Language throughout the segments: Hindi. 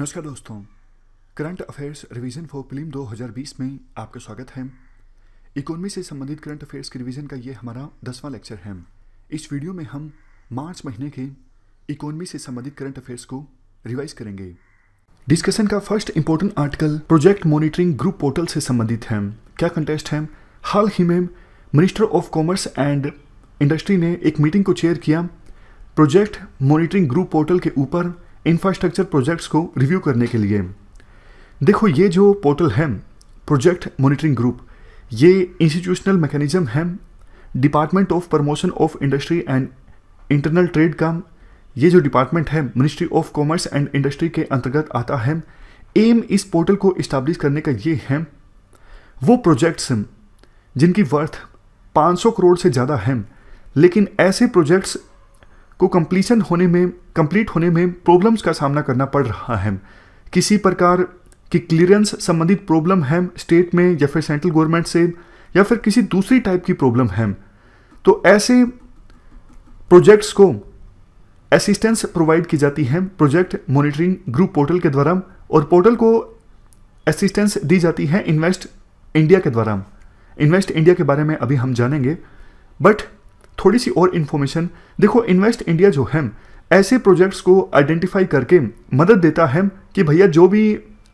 नमस्कार दोस्तों current affairs revision for film 2020 में आपका स्वागत है इकोनॉमी से संबंधित करंट अफेयर्स के रिवीजन का ये हमारा दसवां लेक्चर है इस वीडियो में हम मार्च महीने के इकोनॉमी से संबंधित करंट अफेयर्स को रिवाइज करेंगे डिस्कशन का first important article project monitoring group portal से संबंधित है क्या कंटेस्ट है हाल ही में minister of commerce and industry ने एक मीटिंग को चेयर किया प्रोजेक्ट मॉनिटरिंग ग्रुप पोर्टल के ऊपर इंफ्रास्ट्रक्चर प्रोजेक्ट्स को रिव्यू करने के लिए देखो ये जो पोर्टल है प्रोजेक्ट मॉनिटरिंग ग्रुप ये इंस्टीट्यूशनल मैकेनिज्म है department of promotion of industry and internal trade का ये जो डिपार्टमेंट है ministry of commerce and industry के अंतर्गत आता है एम इस पोर्टल को इस्टाब्लिश करने का ये है वो प्रोजेक्ट्स जिनकी वर्थ 500 करोड़ से ज़्यादा है लेकिन ऐसे प्रोजेक्ट्स को कंप्लीसन होने में कंप्लीट होने में प्रॉब्लम्स का सामना करना पड़ रहा है किसी प्रकार की क्लियरेंस संबंधित प्रॉब्लम है स्टेट में या फिर सेंट्रल गवर्नमेंट से या फिर किसी दूसरी टाइप की प्रॉब्लम है तो ऐसे प्रोजेक्ट्स को असिस्टेंस प्रोवाइड की जाती है प्रोजेक्ट मॉनिटरिंग ग्रुप पोर्टल के द्वारा और पोर्टल को असिस्टेंस दी जाती है इन्वेस्ट इंडिया के द्वारा इन्वेस्ट इंडिया के बारे में अभी हम जानेंगे बट थोड़ी सी और इन्फॉर्मेशन देखो इन्वेस्ट इंडिया जो है ऐसे प्रोजेक्ट्स को आइडेंटिफाई करके मदद देता है कि भैया जो भी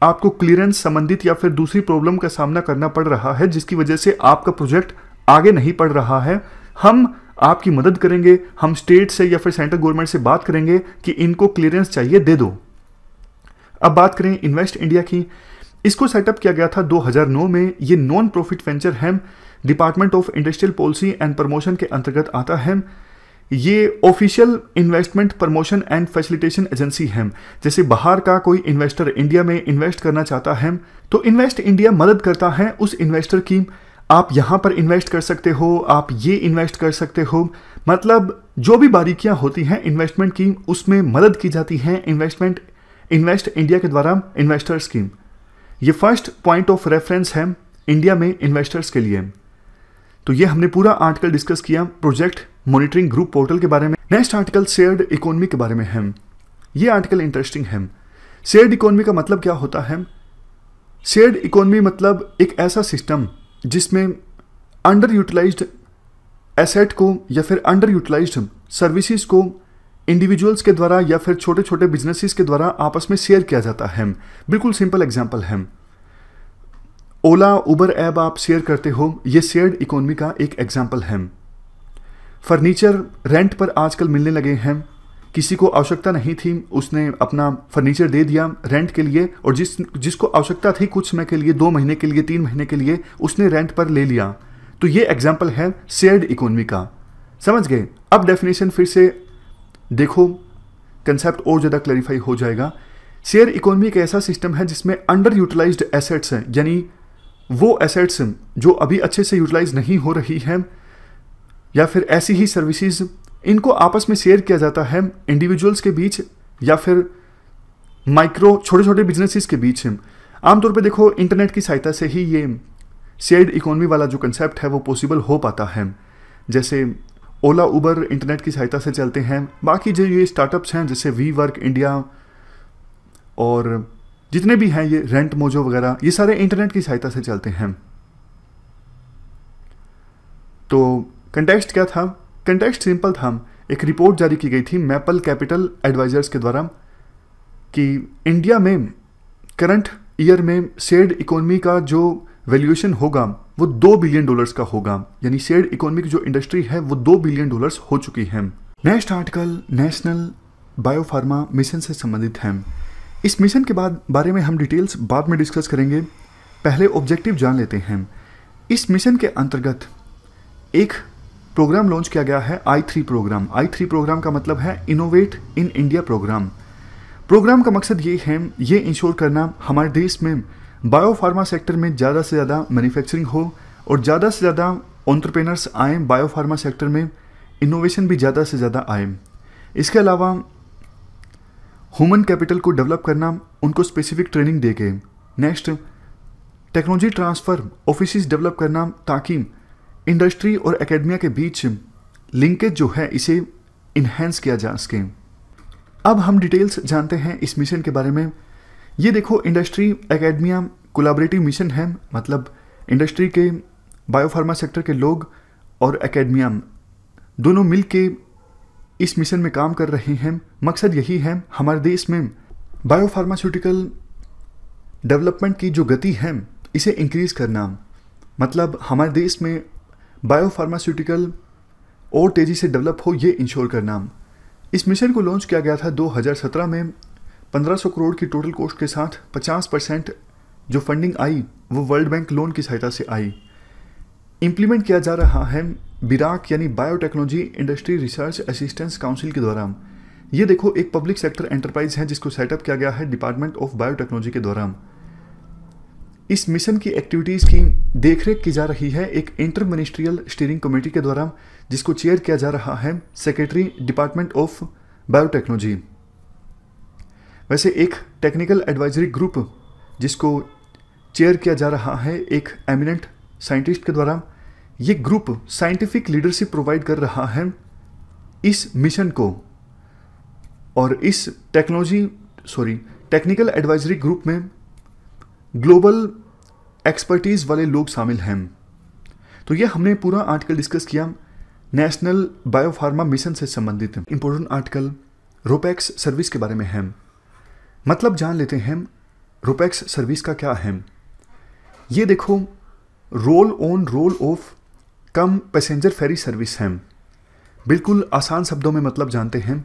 आपको क्लियरेंस संबंधित या फिर दूसरी प्रॉब्लम का सामना करना पड़ रहा है जिसकी वजह से आपका प्रोजेक्ट आगे नहीं पढ़ रहा है हम आपकी मदद करेंगे हम स्टेट से या फिर सेंट्रल गवर्नमेंट से बात करेंगे कि इनको क्लियरेंस चाहिए दे दो अब बात करें इन्वेस्ट इंडिया की इसको सेटअप किया गया था 2009 में ये नॉन प्रॉफिट वेंचर है department of industrial policy and promotion के अंतर्गत आता है ये official investment promotion and facilitation agency है जैसे बाहर का कोई इन्वेस्टर इंडिया में इन्वेस्ट करना चाहता है तो इन्वेस्ट इंडिया मदद करता है उस इन्वेस्टर की आप यहाँ पर इन्वेस्ट कर सकते हो आप ये इन्वेस्ट कर सकते हो मतलब जो भी बारीकियाँ होती हैं इन्वेस्टमेंट की उसमें मदद की जाती है इन्वेस्टमेंट इन्वेस्ट इंडिया के द्वारा इन्वेस्टर्स की ये फर्स्ट पॉइंट ऑफ रेफरेंस है इंडिया में इन्वेस्टर्स के लिए तो ये हमने पूरा आर्टिकल डिस्कस किया प्रोजेक्ट मॉनिटरिंग ग्रुप पोर्टल के बारे में नेक्स्ट आर्टिकल शेयर्ड इकोनॉमी के बारे में है ये आर्टिकल इंटरेस्टिंग है शेयर्ड इकोनॉमी का मतलब क्या होता है शेयर्ड इकोनॉमी मतलब एक ऐसा सिस्टम जिसमें अंडर यूटिलाइज एसेट को या फिर अंडर यूटिलाइज सर्विसेज को इंडिविजुअल्स के द्वारा या फिर छोटे छोटे बिजनेसेस के द्वारा आपस में शेयर किया जाता है बिल्कुल सिंपल एग्जाम्पल है ओला उबर ऐप आप शेयर करते हो ये शेयर्ड इकोनॉमी का एक एग्जाम्पल है फर्नीचर रेंट पर आजकल मिलने लगे हैं किसी को आवश्यकता नहीं थी उसने अपना फर्नीचर दे दिया रेंट के लिए और जिस जिसको आवश्यकता थी कुछ समय के लिए दो महीने के लिए तीन महीने के लिए उसने रेंट पर ले लिया तो ये एग्जाम्पल है शेयर्ड इकोनॉमी का समझ गए अब डेफिनेशन फिर से देखो कंसेप्ट और ज़्यादा क्लैरिफाई हो जाएगा शेयर इकोनॉमी एक ऐसा सिस्टम है जिसमें अंडर यूटिलाइज्ड एसेट्स हैं यानी वो एसेट्स जो अभी अच्छे से यूटिलाइज नहीं हो रही हैं या फिर ऐसी ही सर्विसेज इनको आपस में शेयर किया जाता है इंडिविजुअल्स के बीच या फिर माइक्रो छोटे छोटे बिजनेसेस के बीच आमतौर पे देखो इंटरनेट की सहायता से ही ये शेयर्ड इकोनॉमी वाला जो कंसेप्ट है वो पॉसिबल हो पाता है जैसे ओला उबर इंटरनेट की सहायता से चलते हैं बाकी जो ये स्टार्टअप्स हैं जैसे वी वर्क इंडिया और जितने भी हैं ये रेंट मोजो वगैरह ये सारे इंटरनेट की सहायता से चलते हैं तो कंटेक्स्ट क्या था कंटेक्स्ट सिंपल था एक रिपोर्ट जारी की गई थी मैपल कैपिटल एडवाइजर्स के द्वारा कि इंडिया में करंट ईयर में शेड इकोनॉमी का जो वैल्यूएशन होगा वो दो बिलियन डॉलर्स का होगा यानी शेड इकोनॉमी की जो इंडस्ट्री है वो दो बिलियन डॉलर्स हो चुकी है next article national biopharma mission से संबंधित है इस मिशन के बाद बारे में हम डिटेल्स बाद में डिस्कस करेंगे पहले ऑब्जेक्टिव जान लेते हैं इस मिशन के अंतर्गत एक प्रोग्राम लॉन्च किया गया है I three programme I three programme का मतलब है innovate in India programme programme का मकसद ये है ये इंश्योर करना हमारे देश में बायोफार्मा सेक्टर में ज़्यादा से ज़्यादा मैन्युफैक्चरिंग हो और ज़्यादा से ज़्यादा ऑन्टरप्रेनर्स आए बायोफार्मा सेक्टर में इनोवेशन भी ज़्यादा से ज़्यादा आए इसके अलावा ह्यूमन कैपिटल को डेवलप करना उनको स्पेसिफिक ट्रेनिंग दे next technology transfer office develop करना ताकि इंडस्ट्री और एकेडमिया के बीच लिंकेज जो है इसे इन्हेंस किया जा सके अब हम डिटेल्स जानते हैं इस मिशन के बारे में ये देखो इंडस्ट्री एकेडमिया कोलाबरेटिव मिशन है मतलब इंडस्ट्री के बायोफार्मा सेक्टर के लोग और एकेडमिया दोनों मिल के इस मिशन में काम कर रहे हैं मकसद यही है हमारे देश में बायोफार्मास्यूटिकल डेवलपमेंट की जो गति है इसे इंक्रीज़ करना मतलब हमारे देश में बायोफार्मास्यूटिकल और तेज़ी से डेवलप हो ये इंश्योर करना इस मिशन को लॉन्च किया गया था 2017 में 1500 करोड़ की टोटल कोस्ट के साथ 50 परसेंट जो फंडिंग आई वो वर्ल्ड बैंक लोन की सहायता से आई इम्प्लीमेंट किया जा रहा है बिराक यानी biotechnology industry research assistance council के द्वारा ये देखो एक पब्लिक सेक्टर एंटरप्राइज है जिसको सेटअप किया गया है डिपार्टमेंट ऑफ बायोटेक्नोलॉजी के द्वारा इस मिशन की एक्टिविटीज़ की देखरेख की जा रही है एक इंटर मिनिस्ट्रियल स्टीयरिंग कमेटी के द्वारा जिसको चेयर किया जा रहा है सेक्रेटरी डिपार्टमेंट ऑफ बायोटेक्नोलॉजी वैसे एक टेक्निकल एडवाइजरी ग्रुप जिसको चेयर किया जा रहा है एक एमिनेंट साइंटिस्ट के द्वारा ये ग्रुप साइंटिफिक लीडरशिप प्रोवाइड कर रहा है इस मिशन को और इस technology sorry technical advisory group में ग्लोबल एक्सपर्टीज़ वाले लोग शामिल हैं तो ये हमने पूरा आर्टिकल डिस्कस किया नेशनल बायोफार्मा मिशन से संबंधित इंपॉर्टेंट आर्टिकल रोपैक्स सर्विस के बारे में है मतलब जान लेते हैं रोपैक्स सर्विस का क्या है ये देखो roll on roll off cum passenger ferry service है बिल्कुल आसान शब्दों में मतलब जानते हैं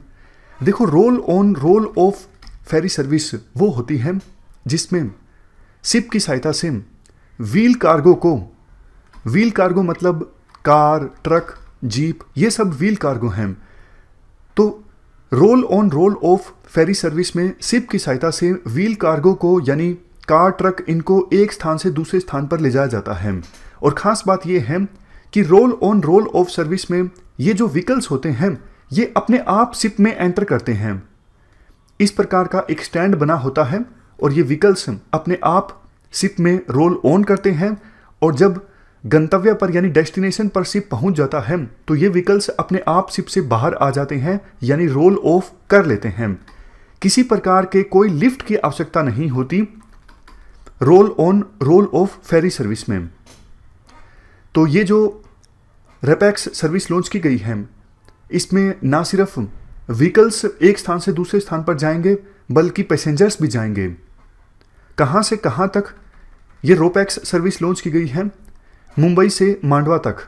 देखो roll on roll off ferry service वो होती है जिसमें सिप की सहायता से व्हील कार्गो को व्हील कार्गो मतलब कार ट्रक जीप ये सब व्हील कार्गो हैं तो roll on roll off ferry service में सिप की सहायता से व्हील कार्गो को यानी कार ट्रक इनको एक स्थान से दूसरे स्थान पर ले जाया जाता है और ख़ास बात यह है कि roll on roll off service में ये जो व्हीकल्स होते हैं ये अपने आप सिप में एंटर करते हैं इस प्रकार का एक स्टैंड बना होता है और ये व्हीकल्स अपने आप सिप में रोल ऑन करते हैं और जब गंतव्य पर यानी डेस्टिनेशन पर सिप पहुंच जाता है तो ये व्हीकल्स अपने आप सिप से बाहर आ जाते हैं यानी रोल ऑफ कर लेते हैं किसी प्रकार के कोई लिफ्ट की आवश्यकता नहीं होती roll on roll off ferry service में तो ये जो रेपैक्स सर्विस लॉन्च की गई है इसमें ना सिर्फ व्हीकल्स एक स्थान से दूसरे स्थान पर जाएंगे बल्कि पैसेंजर्स भी जाएंगे कहाँ से कहाँ तक ये रोपैक्स सर्विस लॉन्च की गई है मुंबई से मांडवा तक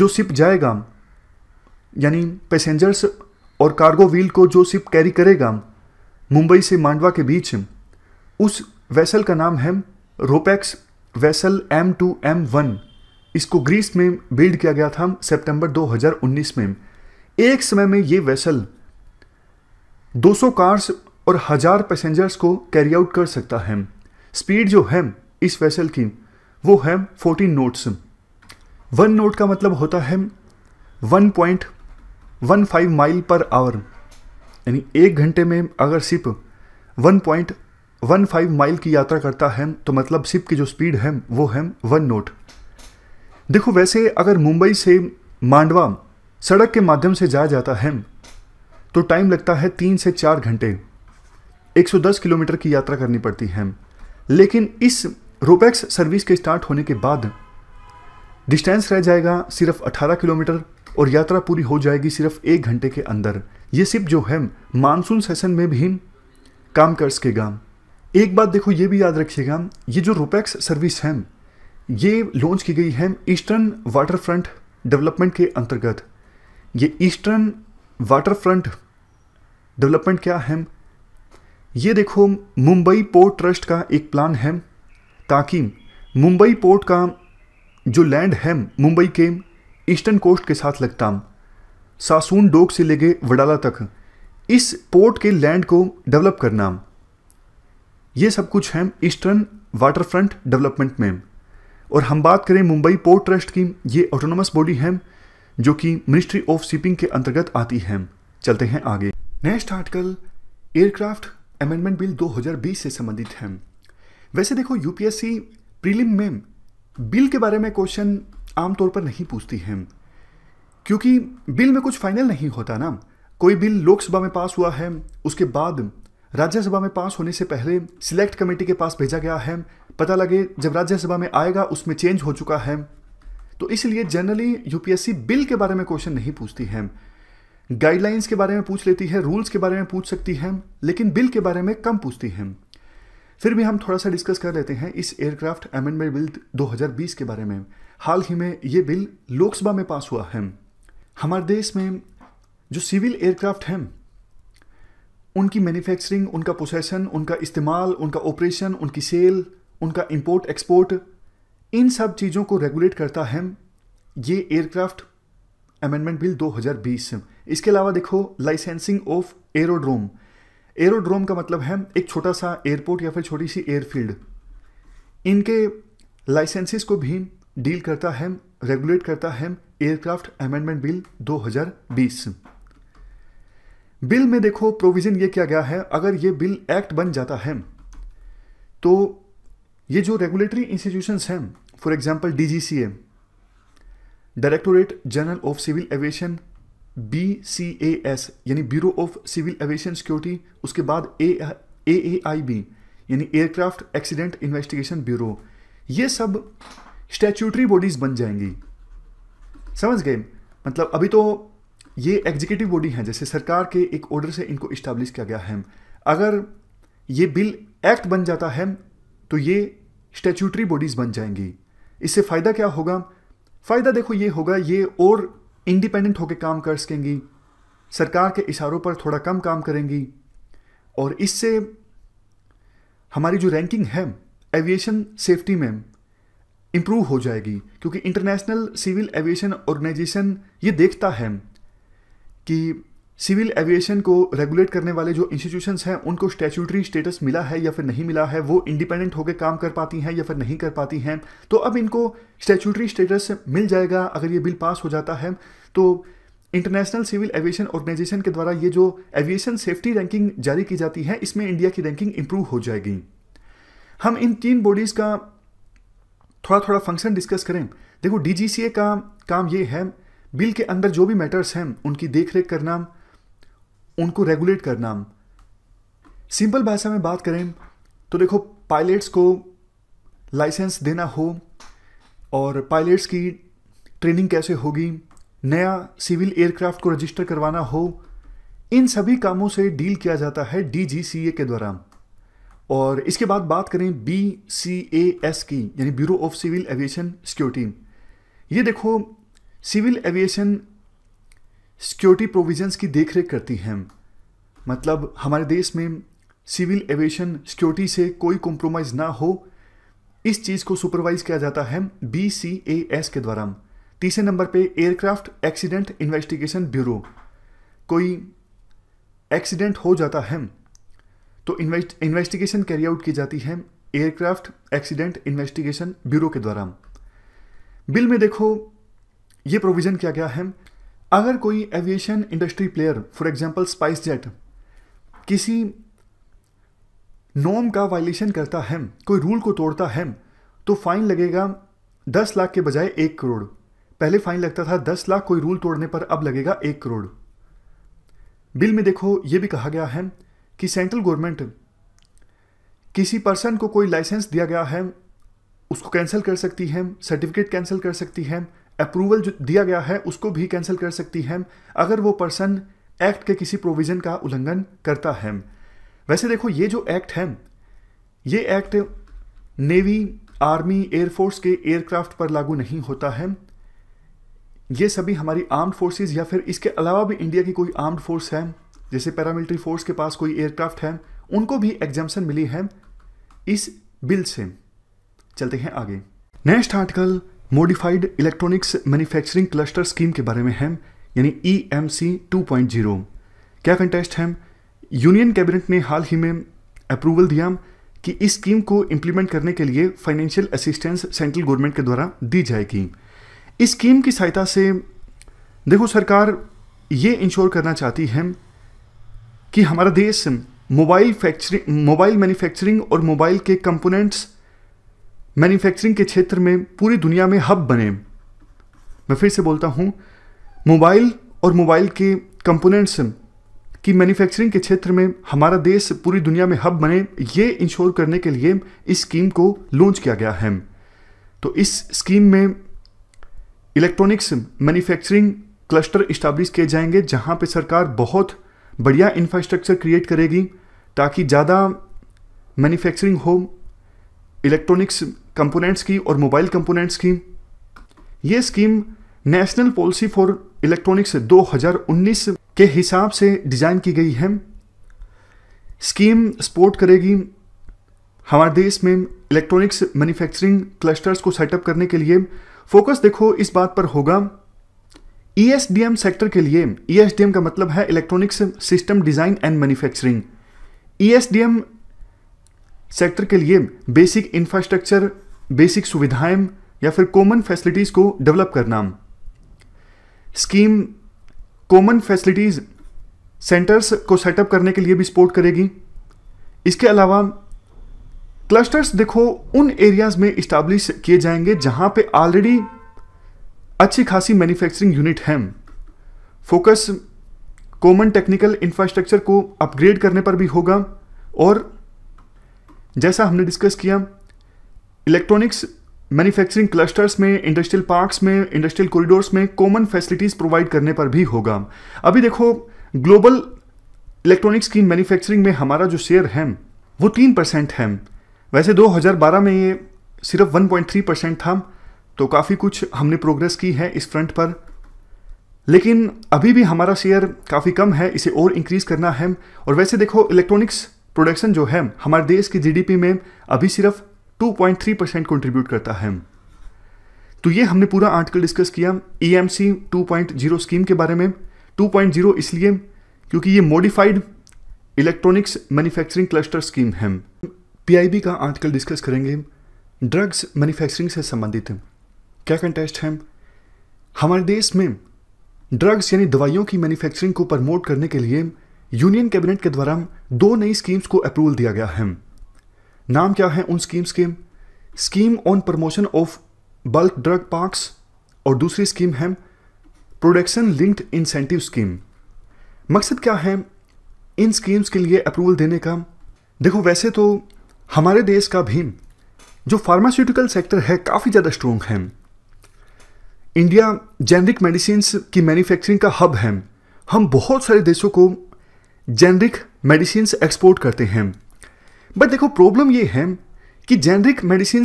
जो सिप जाएगा यानी पैसेंजर्स और कार्गो व्हील को जो सिप कैरी करेगा मुंबई से मांडवा के बीच उस वेसल का नाम है ropax vessel M two M one इसको ग्रीस में बिल्ड किया गया था सितंबर 2019 में एक समय में ये वेसल 200 कार्स और हजार पैसेंजर्स को कैरी आउट कर सकता है स्पीड जो है इस वेसल की वो है फोर्टीन नोट्स वन नोट का मतलब होता है one point one five mile per hour यानी एक घंटे में अगर ship one point one five mile की यात्रा करता है तो मतलब सिप की जो स्पीड है वो है वन नोट देखो वैसे अगर मुंबई से मांडवा सड़क के माध्यम से जाया जाता है तो टाइम लगता है तीन से चार घंटे 110 किलोमीटर की यात्रा करनी पड़ती है लेकिन इस रोपैक्स सर्विस के स्टार्ट होने के बाद डिस्टेंस रह जाएगा सिर्फ 18 किलोमीटर और यात्रा पूरी हो जाएगी सिर्फ एक घंटे के अंदर ये सिप जो है मानसून सेशन में भी काम कर सकेगा एक बात देखो ये भी याद रखिएगा ये जो रोपैक्स सर्विस है ये लॉन्च की गई है ईस्टर्न वाटर फ्रंट डेवलपमेंट के अंतर्गत ये ईस्टर्न वाटर फ्रंट डेवलपमेंट क्या है ये देखो मुंबई पोर्ट ट्रस्ट का एक प्लान है ताकि मुंबई पोर्ट का जो लैंड है मुंबई के ईस्टर्न कोस्ट के साथ लगता सासून डोक से लेके वडाला तक इस पोर्ट के लैंड को डेवलप करना ये सब कुछ है ईस्टर्न वाटर फ्रंट डेवलपमेंट में और हम बात करें मुंबई पोर्ट ट्रस्ट की ये ऑटोनोमस बॉडी है जो कि मिनिस्ट्री ऑफ शिपिंग के अंतर्गत आती है चलते हैं आगे next article aircraft amendment bill 2020 से संबंधित हैं वैसे देखो यूपीएससी प्रीलिम में बिल के बारे में क्वेश्चन आमतौर पर नहीं पूछती है क्योंकि बिल में कुछ फाइनल नहीं होता ना कोई बिल लोकसभा में पास हुआ है उसके बाद राज्यसभा में पास होने से पहले सिलेक्ट कमेटी के पास भेजा गया है पता लगे जब राज्यसभा में आएगा उसमें चेंज हो चुका है तो इसलिए जनरली यूपीएससी बिल के बारे में क्वेश्चन नहीं पूछती है गाइडलाइंस के बारे में पूछ लेती है रूल्स के बारे में पूछ सकती है लेकिन बिल के बारे में कम पूछती है फिर भी हम थोड़ा सा डिस्कस कर लेते हैं इस एयरक्राफ्ट अमेंडमेंट बिल 2020 के बारे में हाल ही में ये बिल लोकसभा में पास हुआ है हमारे देश में जो सिविल एयरक्राफ्ट हैं उनकी मैन्युफैक्चरिंग उनका प्रोसेसन उनका इस्तेमाल उनका ऑपरेशन उनकी सेल उनका इंपोर्ट एक्सपोर्ट इन सब चीज़ों को रेगुलेट करता है ये एयरक्राफ्ट अमेंडमेंट बिल 2020 इसके अलावा देखो लाइसेंसिंग ऑफ एरोड्रोम एरोड्रोम का मतलब है एक छोटा सा एयरपोर्ट या फिर छोटी सी एयरफील्ड इनके लाइसेंसिस को भी डील करता है रेगुलेट करता है एयरक्राफ्ट अमेंडमेंट बिल 2020 बिल में देखो प्रोविजन ये किया गया है अगर ये बिल एक्ट बन जाता है तो ये जो रेगुलेटरी इंस्टीट्यूशंस हैं for example DGCA directorate general of civil aviation B C A S यानी bureau of civil aviation security उसके बाद ए ए आई बी यानी एयरक्राफ्ट एक्सीडेंट इन्वेस्टिगेशन ब्यूरो ये सब स्टैचूटरी बॉडीज बन जाएंगी समझ गए मतलब अभी तो ये एग्जीक्यूटिव बॉडी है जैसे सरकार के एक ऑर्डर से इनको इस्टेब्लिश किया गया है अगर ये बिल एक्ट बन जाता है तो ये स्टैचूटरी बॉडीज बन जाएंगी इससे फ़ायदा क्या होगा फ़ायदा देखो ये होगा ये और इंडिपेंडेंट होकर काम कर सकेंगी सरकार के इशारों पर थोड़ा कम काम करेंगी और इससे हमारी जो रैंकिंग है एविएशन सेफ्टी में इम्प्रूव हो जाएगी क्योंकि इंटरनेशनल सिविल एविएशन ऑर्गेनाइजेशन ये देखता है कि सिविल एविएशन को रेगुलेट करने वाले जो इंस्टीट्यूशंस हैं उनको स्टैचूटरी स्टेटस मिला है या फिर नहीं मिला है वो इंडिपेंडेंट होकर काम कर पाती हैं या फिर नहीं कर पाती हैं तो अब इनको स्टैचूटरी स्टेटस मिल जाएगा अगर ये बिल पास हो जाता है तो इंटरनेशनल सिविल एविएशन ऑर्गेनाइजेशन के द्वारा ये जो एविएशन सेफ्टी रैंकिंग जारी की जाती है इसमें इंडिया की रैंकिंग इंप्रूव हो जाएगी हम इन तीन बॉडीज़ का थोड़ा थोड़ा फंक्शन डिस्कस करें देखो डीजीसीए का काम ये है बिल के अंदर जो भी मैटर्स हैं उनकी देखरेख करना उनको रेगुलेट करना सिंपल भाषा में बात करें तो देखो पायलट्स को लाइसेंस देना हो और पायलट्स की ट्रेनिंग कैसे होगी नया सिविल एयरक्राफ्ट को रजिस्टर करवाना हो इन सभी कामों से डील किया जाता है डीजीसीए के द्वारा और इसके बाद बात करें बी सी ए एस की यानी bureau of civil aviation security ये देखो सिविल एविएशन सिक्योरिटी प्रोविजंस की देखरेख करती हैं मतलब हमारे देश में सिविल एविएशन सिक्योरिटी से कोई कॉम्प्रोमाइज़ ना हो इस चीज़ को सुपरवाइज किया जाता है बी सी ए एस के द्वारा तीसरे नंबर पे एयरक्राफ्ट एक्सीडेंट इन्वेस्टिगेशन ब्यूरो कोई एक्सीडेंट हो जाता है तो इन्वेस्टिगेशन कैरी आउट की जाती है एयरक्राफ्ट एक्सीडेंट इन्वेस्टिगेशन ब्यूरो के द्वारा बिल में देखो ये प्रोविज़न क्या गया है अगर कोई aviation industry player for example SpiceJet किसी नॉम का वायलेशन करता है कोई रूल को तोड़ता है तो फाइन लगेगा दस लाख के बजाय एक करोड़ पहले फाइन लगता था दस लाख कोई रूल तोड़ने पर अब लगेगा एक करोड़ बिल में देखो यह भी कहा गया है कि सेंट्रल गवर्नमेंट किसी पर्सन को कोई लाइसेंस दिया गया है उसको कैंसिल कर सकती है सर्टिफिकेट कैंसिल कर सकती है अप्रूवल जो दिया गया है उसको भी कैंसिल कर सकती है अगर वो पर्सन एक्ट के किसी प्रोविज़न का उल्लंघन करता है वैसे देखो ये जो एक्ट है ये एक्ट नेवी आर्मी एयरफोर्स के एयरक्राफ्ट पर लागू नहीं होता है ये सभी हमारी आर्म्ड फोर्सेस या फिर इसके अलावा भी इंडिया की कोई आर्म्ड फोर्स है जैसे पैरामिलिट्री फोर्स के पास कोई एयरक्राफ्ट है उनको भी एग्जाम्सन मिली है इस बिल से चलते हैं आगे next article modified electronics manufacturing cluster scheme के बारे में है यानी E M C two point zero क्या कंटेस्ट है यूनियन कैबिनेट ने हाल ही में अप्रूवल दिया कि इस स्कीम को इंप्लीमेंट करने के लिए फाइनेंशियल असिस्टेंस सेंट्रल गवर्नमेंट के द्वारा दी जाएगी इस स्कीम की सहायता से देखो सरकार ये इंश्योर करना चाहती है कि हमारा देश मोबाइल फैक्चरिंग मोबाइल मैन्युफैक्चरिंग और मोबाइल के कंपोनेंट्स मैन्युफैक्चरिंग के क्षेत्र में पूरी दुनिया में हब बने मैं फिर से बोलता हूँ मोबाइल और मोबाइल के कंपोनेंट्स कि मैन्युफैक्चरिंग के क्षेत्र में हमारा देश पूरी दुनिया में हब बने ये इंश्योर करने के लिए इस स्कीम को लॉन्च किया गया है तो इस स्कीम में इलेक्ट्रॉनिक्स मैन्युफैक्चरिंग क्लस्टर इस्टाब्लिश किए जाएंगे जहाँ पे सरकार बहुत बढ़िया इंफ्रास्ट्रक्चर क्रिएट करेगी ताकि ज़्यादा मैन्युफैक्चरिंग हो इलेक्ट्रॉनिक्स कंपोनेंट्स की और मोबाइल कंपोनेंट्स की ये scheme national policy for electronics 2019 के हिसाब से डिज़ाइन की गई है स्कीम सपोर्ट करेगी हमारे देश में इलेक्ट्रॉनिक्स मैन्युफैक्चरिंग क्लस्टर्स को सेटअप करने के लिए फोकस देखो इस बात पर होगा ईएसडीएम e सेक्टर के लिए ईएसडीएम e का मतलब है electronics system design and manufacturing ESDM sector के लिए बेसिक इंफ्रास्ट्रक्चर बेसिक सुविधाएं या फिर कॉमन फैसिलिटीज़ को डेवलप करना स्कीम कॉमन फैसिलिटीज़ सेंटर्स को सेटअप करने के लिए भी सपोर्ट करेगी इसके अलावा क्लस्टर्स देखो उन एरियाज में इस्टाब्लिश किए जाएंगे जहां पे ऑलरेडी अच्छी खासी मैन्युफैक्चरिंग यूनिट है फोकस कॉमन टेक्निकल इंफ्रास्ट्रक्चर को अपग्रेड करने पर भी होगा और जैसा हमने डिस्कस किया इलेक्ट्रॉनिक्स मैन्युफैक्चरिंग क्लस्टर्स में इंडस्ट्रियल पार्क्स में इंडस्ट्रियल कॉरिडोर्स में कॉमन फैसिलिटीज़ प्रोवाइड करने पर भी होगा अभी देखो ग्लोबल इलेक्ट्रॉनिक्स की मैन्युफैक्चरिंग में हमारा जो शेयर है वो तीन परसेंट है वैसे 2012 में ये सिर्फ 1.3 परसेंट था तो काफ़ी कुछ हमने प्रोग्रेस की है इस फ्रंट पर लेकिन अभी भी हमारा शेयर काफ़ी कम है इसे और इंक्रीज़ करना है और वैसे देखो इलेक्ट्रॉनिक्स प्रोडक्शन जो है हमारे देश की जीडीपी में अभी सिर्फ 2.3 परसेंट कॉन्ट्रीब्यूट करता है तो ये हमने पूरा आर्टिकल डिस्कस किया E M C two point zero scheme के बारे में टू पॉइंट जीरो इसलिए क्योंकि ये modified electronics manufacturing cluster scheme है पीआईबी का आर्टिकल डिस्कस करेंगे ड्रग्स मैन्युफैक्चरिंग से संबंधित क्या कंटेस्ट है हमारे देश में ड्रग्स यानी दवाइयों की मैन्युफैक्चरिंग को प्रमोट करने के लिए यूनियन कैबिनेट के द्वारा दो नई स्कीम्स को अप्रूवल दिया गया है नाम क्या है उन स्कीम्स के scheme on promotion of bulk drug parks और दूसरी स्कीम है प्रोडक्शन लिंक्ड इंसेंटिव स्कीम मकसद क्या है इन स्कीम्स के लिए अप्रूवल देने का देखो वैसे तो हमारे देश का भीम जो फार्मास्यूटिकल सेक्टर है काफ़ी ज़्यादा स्ट्रोंग है इंडिया जेनरिक मेडिसिन की मैन्युफैक्चरिंग का हब है हम बहुत सारे देशों को जेनरिक मेडिसिन एक्सपोर्ट करते हैं बट देखो प्रॉब्लम ये है कि जेनरिक मेडिसिन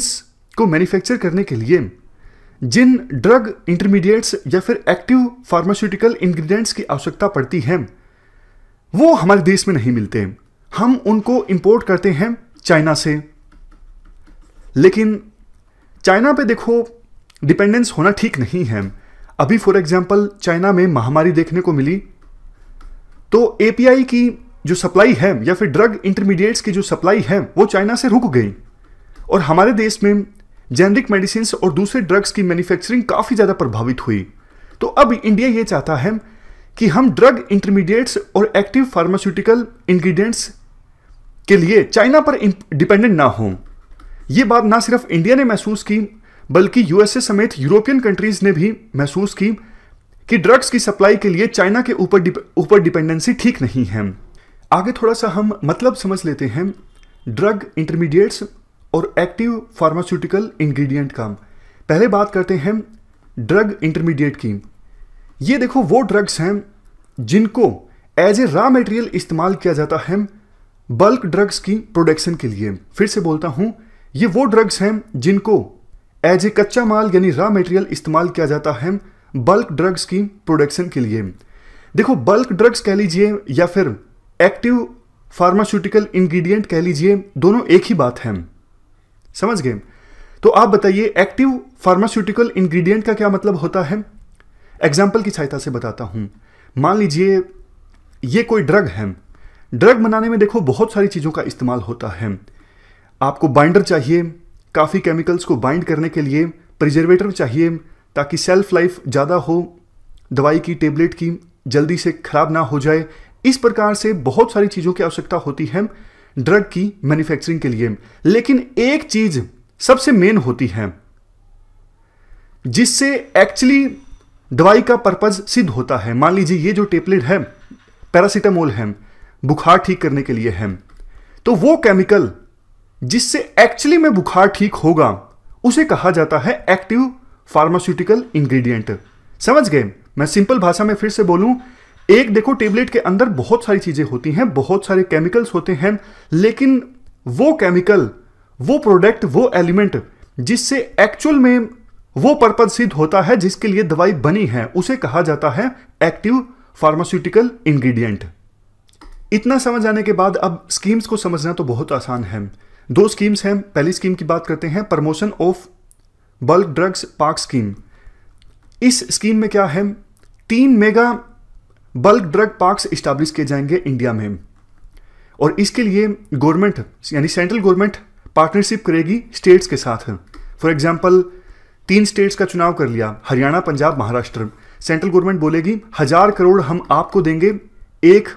को मैन्युफैक्चर करने के लिए जिन ड्रग इंटरमीडिएट्स या फिर एक्टिव फार्मास्यूटिकल इंग्रेडिएंट्स की आवश्यकता पड़ती है वो हमारे देश में नहीं मिलते हम उनको इंपोर्ट करते हैं चाइना से लेकिन चाइना पे देखो डिपेंडेंस होना ठीक नहीं है अभी फॉर एग्जांपल चाइना में महामारी देखने को मिली तो एपीआई की जो सप्लाई है या फिर ड्रग इंटरमीडिएट्स की जो सप्लाई है वो चाइना से रुक गई और हमारे देश में जेनरिक मेडिसिन और दूसरे ड्रग्स की मैन्युफैक्चरिंग काफ़ी ज़्यादा प्रभावित हुई तो अब इंडिया ये चाहता है कि हम ड्रग इंटरमीडिएट्स और एक्टिव फार्मास्यूटिकल इंग्रेडिएंट्स के लिए चाइना पर डिपेंडेंट ना हों ये बात ना सिर्फ इंडिया ने महसूस की बल्कि यूएसए समेत यूरोपियन कंट्रीज ने भी महसूस की कि ड्रग्स की सप्लाई के लिए चाइना के ऊपर ऊपर डिप, डिपेंडेंसी ठीक नहीं है आगे थोड़ा सा हम मतलब समझ लेते हैं ड्रग इंटरमीडिएट्स और एक्टिव फार्मास्यूटिकल इंग्रेडिएंट का पहले बात करते हैं ड्रग इंटरमीडिएट की ये देखो वो ड्रग्स हैं जिनको एज ए रॉ मटेरियल इस्तेमाल किया जाता है बल्क ड्रग्स की प्रोडक्शन के लिए फिर से बोलता हूं ये वो ड्रग्स हैं जिनको एज ए कच्चा माल यानी रॉ मेटेरियल इस्तेमाल किया जाता है बल्क ड्रग्स की प्रोडक्शन के लिए देखो बल्क ड्रग्स कह लीजिए या फिर एक्टिव फार्मास्यूटिकल इंग्रेडिएंट कह लीजिए दोनों एक ही बात है समझ गए तो आप बताइए एक्टिव फार्मास्यूटिकल इंग्रेडिएंट का क्या मतलब होता है एग्जाम्पल की सहायता से बताता हूं मान लीजिए ये कोई ड्रग है ड्रग बनाने में देखो बहुत सारी चीज़ों का इस्तेमाल होता है आपको बाइंडर चाहिए काफ़ी केमिकल्स को बाइंड करने के लिए प्रिजर्वेटर चाहिए ताकि सेल्फ लाइफ ज़्यादा हो दवाई की टेबलेट की जल्दी से ख़राब ना हो जाए इस प्रकार से बहुत सारी चीज़ों की आवश्यकता होती है ड्रग की मैन्युफैक्चरिंग के लिए लेकिन एक चीज़ सबसे मेन होती है जिससे एक्चुअली दवाई का पर्पज़ सिद्ध होता है मान लीजिए ये जो टेबलेट है पैरासिटामोल है बुखार ठीक करने के लिए है तो वो केमिकल जिससे एक्चुअली में बुखार ठीक होगा उसे कहा जाता है एक्टिव फार्मास्यूटिकल इंग्रेडिएंट समझ गए मैं सिंपल भाषा में फिर से बोलूं एक देखो टेबलेट के अंदर बहुत सारी चीजें होती हैं बहुत सारे केमिकल्स होते हैं लेकिन वो केमिकल वो प्रोडक्ट वो एलिमेंट जिससे एक्चुअल में वो पर्पज सिद्ध होता है जिसके लिए दवाई बनी है उसे कहा जाता है एक्टिव फार्मास्यूटिकल इंग्रेडिएंट इतना समझ आने के बाद अब स्कीम्स को समझना तो बहुत आसान है दो स्कीम्स हैं पहली स्कीम की बात करते हैं promotion of bulk drugs park scheme इस स्कीम में क्या है तीन mega bulk drug parks establish किए जाएंगे इंडिया में और इसके लिए गवर्नमेंट यानी सेंट्रल गवर्नमेंट पार्टनरशिप करेगी स्टेट्स के साथ फॉर एग्जाम्पल तीन स्टेट्स का चुनाव कर लिया हरियाणा पंजाब महाराष्ट्र सेंट्रल गवर्नमेंट बोलेगी हजार करोड़ हम आपको देंगे एक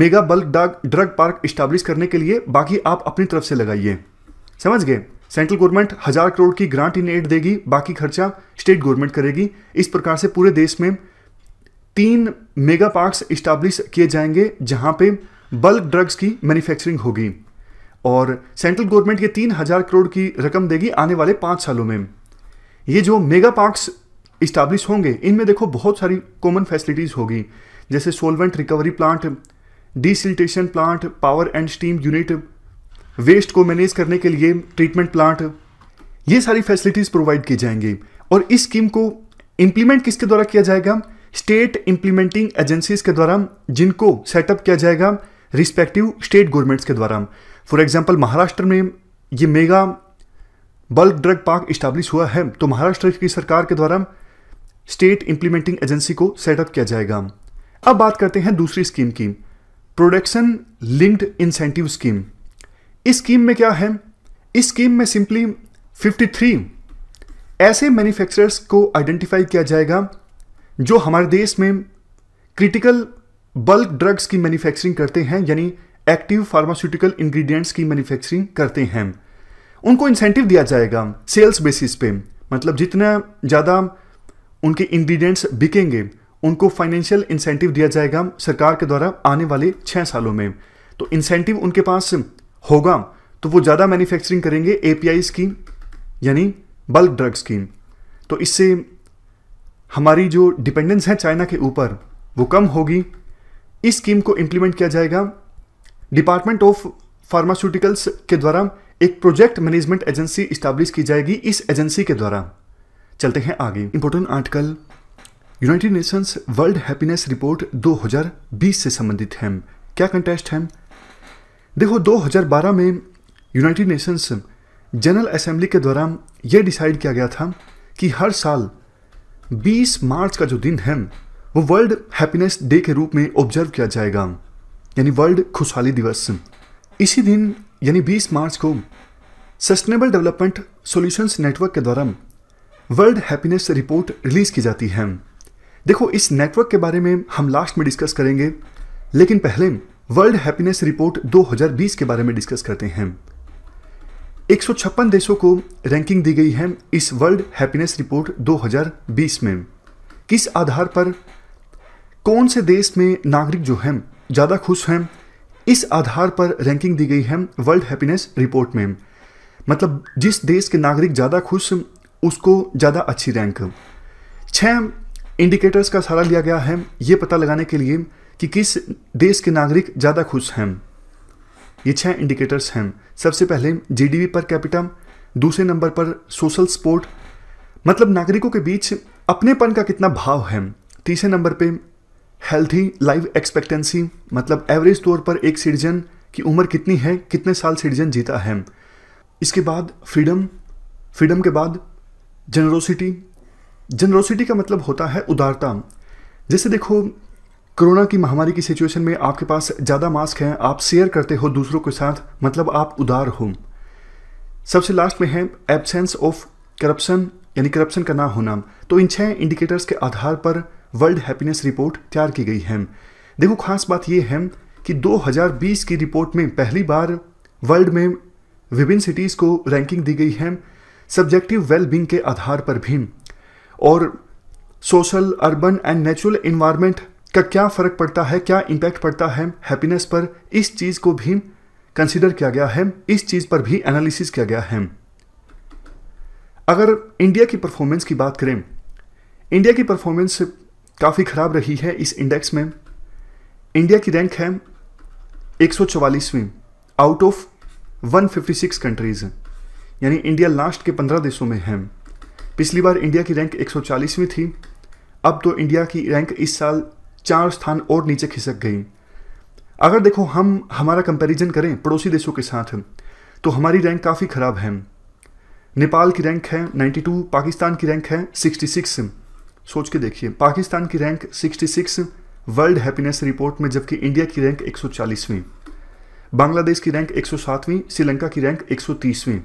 mega bulk drug park establish करने के लिए बाकी आप अपनी तरफ से लगाइए समझ गए सेंट्रल गवर्नमेंट हज़ार करोड़ की ग्रांट इन एड देगी बाकी खर्चा स्टेट गवर्नमेंट करेगी इस प्रकार से पूरे देश में तीन मेगा पार्क्स इस्टाब्लिश किए जाएंगे जहाँ पे बल्क ड्रग्स की मैन्युफैक्चरिंग होगी और सेंट्रल गवर्नमेंट ये तीन हज़ार करोड़ की रकम देगी आने वाले पाँच सालों में ये जो मेगा पार्क्स इस्टाब्लिश होंगे इनमें देखो बहुत सारी कॉमन फैसिलिटीज़ होगी जैसे solvent recovery plant desiltation plant power and steam unit waste को मैनेज करने के लिए ट्रीटमेंट प्लांट ये सारी फैसिलिटीज़ प्रोवाइड की जाएंगी और इस स्कीम को इंप्लीमेंट किसके द्वारा किया जाएगा स्टेट इंप्लीमेंटिंग एजेंसीज के द्वारा जिनको सेटअप किया जाएगा रिस्पेक्टिव स्टेट गवर्नमेंट्स के द्वारा फॉर एग्जाम्पल महाराष्ट्र में ये mega bulk drug park establish हुआ है तो महाराष्ट्र की सरकार के द्वारा स्टेट इंप्लीमेंटिंग एजेंसी को सेटअप किया जाएगा अब बात करते हैं दूसरी स्कीम की प्रोडक्शन लिंक्ड इंसेंटिव स्कीम इस स्कीम में क्या है इस स्कीम में सिंपली 53 ऐसे मैन्युफैक्चरर्स को आइडेंटिफाई किया जाएगा जो हमारे देश में क्रिटिकल बल्क ड्रग्स की मैन्युफैक्चरिंग करते हैं यानी एक्टिव फार्मास्यूटिकल इंग्रेडिएंट्स की मैन्युफैक्चरिंग करते हैं उनको इंसेंटिव दिया जाएगा सेल्स बेसिस पे मतलब जितना ज़्यादा उनके इंग्रीडियंट्स बिकेंगे उनको फाइनेंशियल इंसेंटिव दिया जाएगा सरकार के द्वारा आने वाले छह सालों में तो इंसेंटिव उनके पास होगा तो वो ज़्यादा मैन्युफैक्चरिंग करेंगे एपीआई की यानी बल्क ड्रग्स की तो इससे हमारी जो डिपेंडेंस है चाइना के ऊपर वो कम होगी इस स्कीम को इंप्लीमेंट किया जाएगा डिपार्टमेंट ऑफ फार्मास्यूटिकल्स के द्वारा एक प्रोजेक्ट मैनेजमेंट एजेंसी स्टैब्लिश की जाएगी इस एजेंसी के द्वारा चलते हैं आगे important article united nations world happiness report 2020 से संबंधित है क्या कंटेस्ट है देखो 2012 में यूनाइटेड नेशंस जनरल असेंबली के द्वारा यह डिसाइड किया गया था कि हर साल 20 मार्च का जो दिन है वो वर्ल्ड हैप्पीनेस डे के रूप में ऑब्जर्व किया जाएगा यानी वर्ल्ड खुशहाली दिवस इसी दिन यानी 20 मार्च को सस्टेनेबल डेवलपमेंट सॉल्यूशंस नेटवर्क के द्वारा वर्ल्ड हैप्पीनेस रिपोर्ट रिलीज़ की जाती है देखो इस नेटवर्क के बारे में हम लास्ट में डिस्कस करेंगे लेकिन पहले वर्ल्ड हैप्पीनेस रिपोर्ट 2020 के बारे में डिस्कस करते हैं एक देशों को रैंकिंग दी गई है इस वर्ल्ड हैप्पीनेस रिपोर्ट 2020 में किस आधार पर कौन से देश में नागरिक जो हैं ज़्यादा खुश हैं इस आधार पर रैंकिंग दी गई है वर्ल्ड हैप्पीनेस रिपोर्ट में मतलब जिस देश के नागरिक ज़्यादा खुश उसको ज़्यादा अच्छी रैंक छह इंडिकेटर्स का सहारा लिया गया है ये पता लगाने के लिए कि किस देश के नागरिक ज़्यादा खुश हैं ये छह इंडिकेटर्स हैं सबसे पहले जीडीपी पर कैपिटम दूसरे नंबर पर सोशल सपोर्ट मतलब नागरिकों के बीच अपनेपन का कितना भाव है तीसरे नंबर पे हेल्थी लाइफ एक्सपेक्टेंसी मतलब एवरेज तौर पर एक सिटीजन की उम्र कितनी है कितने साल सिटीजन जीता है इसके बाद फ्रीडम फ्रीडम के बाद जनरोसिटी जनरोसिटी का मतलब होता है उदारता जैसे देखो कोरोना की महामारी की सिचुएशन में आपके पास ज़्यादा मास्क हैं आप शेयर करते हो दूसरों के साथ मतलब आप उदार हो सबसे लास्ट में है एबसेंस ऑफ करप्शन यानी करप्शन का ना होना तो इन छह इंडिकेटर्स के आधार पर वर्ल्ड हैप्पीनेस रिपोर्ट तैयार की गई है देखो खास बात यह है कि 2020 की रिपोर्ट में पहली बार वर्ल्ड में विभिन्न सिटीज़ को रैंकिंग दी गई है सब्जेक्टिव वेलबींग के आधार पर भी और social urban and natural environment का क्या फ़र्क पड़ता है क्या इम्पैक्ट पड़ता है हैप्पीनेस पर इस चीज़ को भी कंसिडर किया गया है इस चीज़ पर भी एनालिसिस किया गया है अगर इंडिया की परफॉर्मेंस की बात करें इंडिया की परफॉर्मेंस काफ़ी ख़राब रही है इस इंडेक्स में इंडिया की रैंक है एक आउट ऑफ 156 कंट्रीज़ यानी इंडिया लास्ट के 15 देशों में है पिछली बार इंडिया की रैंक 140वीं थी अब तो इंडिया की रैंक इस साल चार स्थान और नीचे खिसक गई अगर देखो हम हमारा कंपैरिजन करें पड़ोसी देशों के साथ तो हमारी रैंक काफ़ी ख़राब है नेपाल की रैंक है 92 पाकिस्तान की रैंक है 66 सोच के देखिए पाकिस्तान की रैंक 66 वर्ल्ड हैप्पीनेस रिपोर्ट में जबकि इंडिया की रैंक 140वीं बांग्लादेश की रैंक 107वीं श्रीलंका की रैंक 130वीं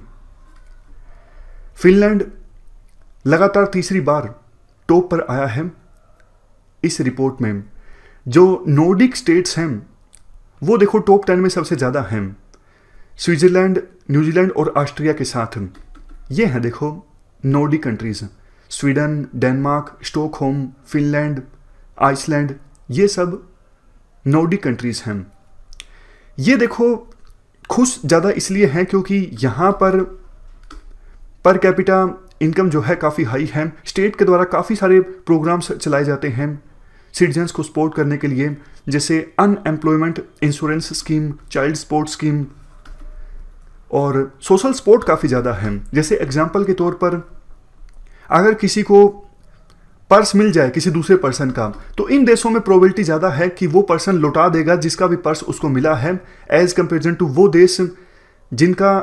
फिनलैंड लगातार तीसरी बार टॉप पर आया है इस रिपोर्ट में जो नोडिक स्टेट्स हैं वो देखो टॉप टेन में सबसे ज़्यादा हैं स्विट्ज़रलैंड न्यूजीलैंड और ऑस्ट्रिया के साथ ये हैं देखो Nordic countries Sweden Denmark Stockholm Finland Iceland ये सब नोडिक कंट्रीज़ हैं ये देखो खुश ज़्यादा इसलिए हैं क्योंकि यहाँ पर पर कैपिटा इनकम जो है काफ़ी हाई है स्टेट के द्वारा काफ़ी सारे प्रोग्राम्स चलाए जाते हैं सिटीजन्स को सपोर्ट करने के लिए जैसे unemployment insurance scheme child support scheme और सोशल सपोर्ट काफ़ी ज़्यादा है जैसे एग्जाम्पल के तौर पर अगर किसी को पर्स मिल जाए किसी दूसरे पर्सन का तो इन देशों में प्रोबेबिलिटी ज़्यादा है कि वो पर्सन लौटा देगा जिसका भी पर्स उसको मिला है एज कंपेरिजन टू वो देश जिनका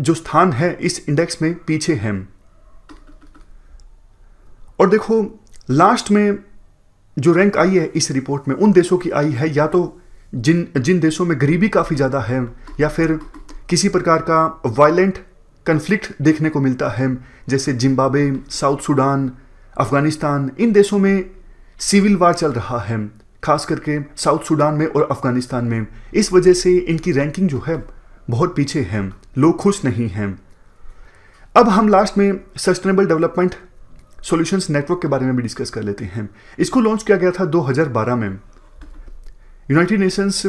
जो स्थान है इस इंडेक्स में पीछे हैं और देखो लास्ट में जो रैंक आई है इस रिपोर्ट में उन देशों की आई है या तो जिन जिन देशों में गरीबी काफ़ी ज़्यादा है या फिर किसी प्रकार का वायलेंट कन्फ्लिक्ट देखने को मिलता है जैसे जिम्बाब्वे साउथ सूडान अफ़गानिस्तान इन देशों में सिविल वार चल रहा है खास करके साउथ सूडान में और अफ़गानिस्तान में इस वजह से इनकी रैंकिंग जो है बहुत पीछे हैं लोग खुश नहीं हैं अब हम लास्ट में सस्टेनेबल डेवलपमेंट सॉल्यूशंस नेटवर्क के बारे में भी डिस्कस कर लेते हैं इसको लॉन्च किया गया था 2012 में यूनाइटेड नेशंस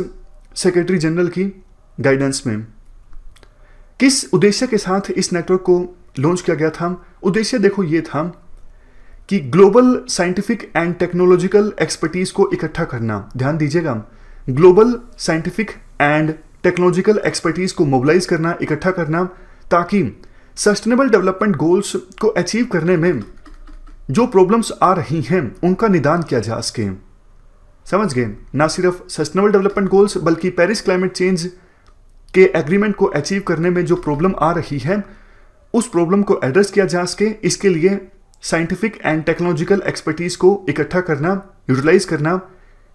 सेक्रेटरी जनरल की गाइडेंस में किस उद्देश्य के साथ इस नेटवर्क को लॉन्च किया गया था उद्देश्य देखो ये था कि global scientific and technological expertise को इकट्ठा करना ध्यान दीजिएगा global scientific and technological expertise को मोबिलाइज करना इकट्ठा करना ताकि सस्टेनेबल डेवलपमेंट गोल्स को अचीव करने में जो प्रॉब्लम्स आ रही हैं उनका निदान किया जा सके समझ गए ना सिर्फ सस्टेनेबल डेवलपमेंट गोल्स बल्कि पेरिस क्लाइमेट चेंज के एग्रीमेंट को अचीव करने में जो प्रॉब्लम आ रही है उस प्रॉब्लम को एड्रेस किया जा सके इसके लिए साइंटिफिक एंड टेक्नोलॉजिकल एक्सपर्टीज को इकट्ठा करना यूटिलाइज करना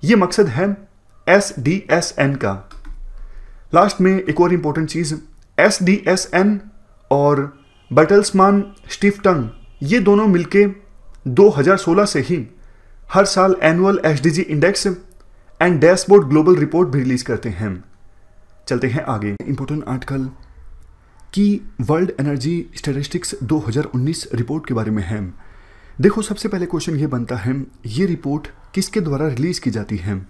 ये मकसद है एस डी एस एन का लास्ट में एक और इम्पोर्टेंट चीज़ एस डी एस एन और बटल्समान स्टीफटंग ये दोनों मिलके 2016 से ही हर साल annual S D G index and dashboard global report भी रिलीज करते हैं चलते हैं आगे इंपोर्टेंट आर्टिकल की वर्ल्ड एनर्जी स्टेटिस्टिक्स 2019 रिपोर्ट के बारे में है देखो सबसे पहले क्वेश्चन ये बनता है ये रिपोर्ट किसके द्वारा रिलीज़ की जाती है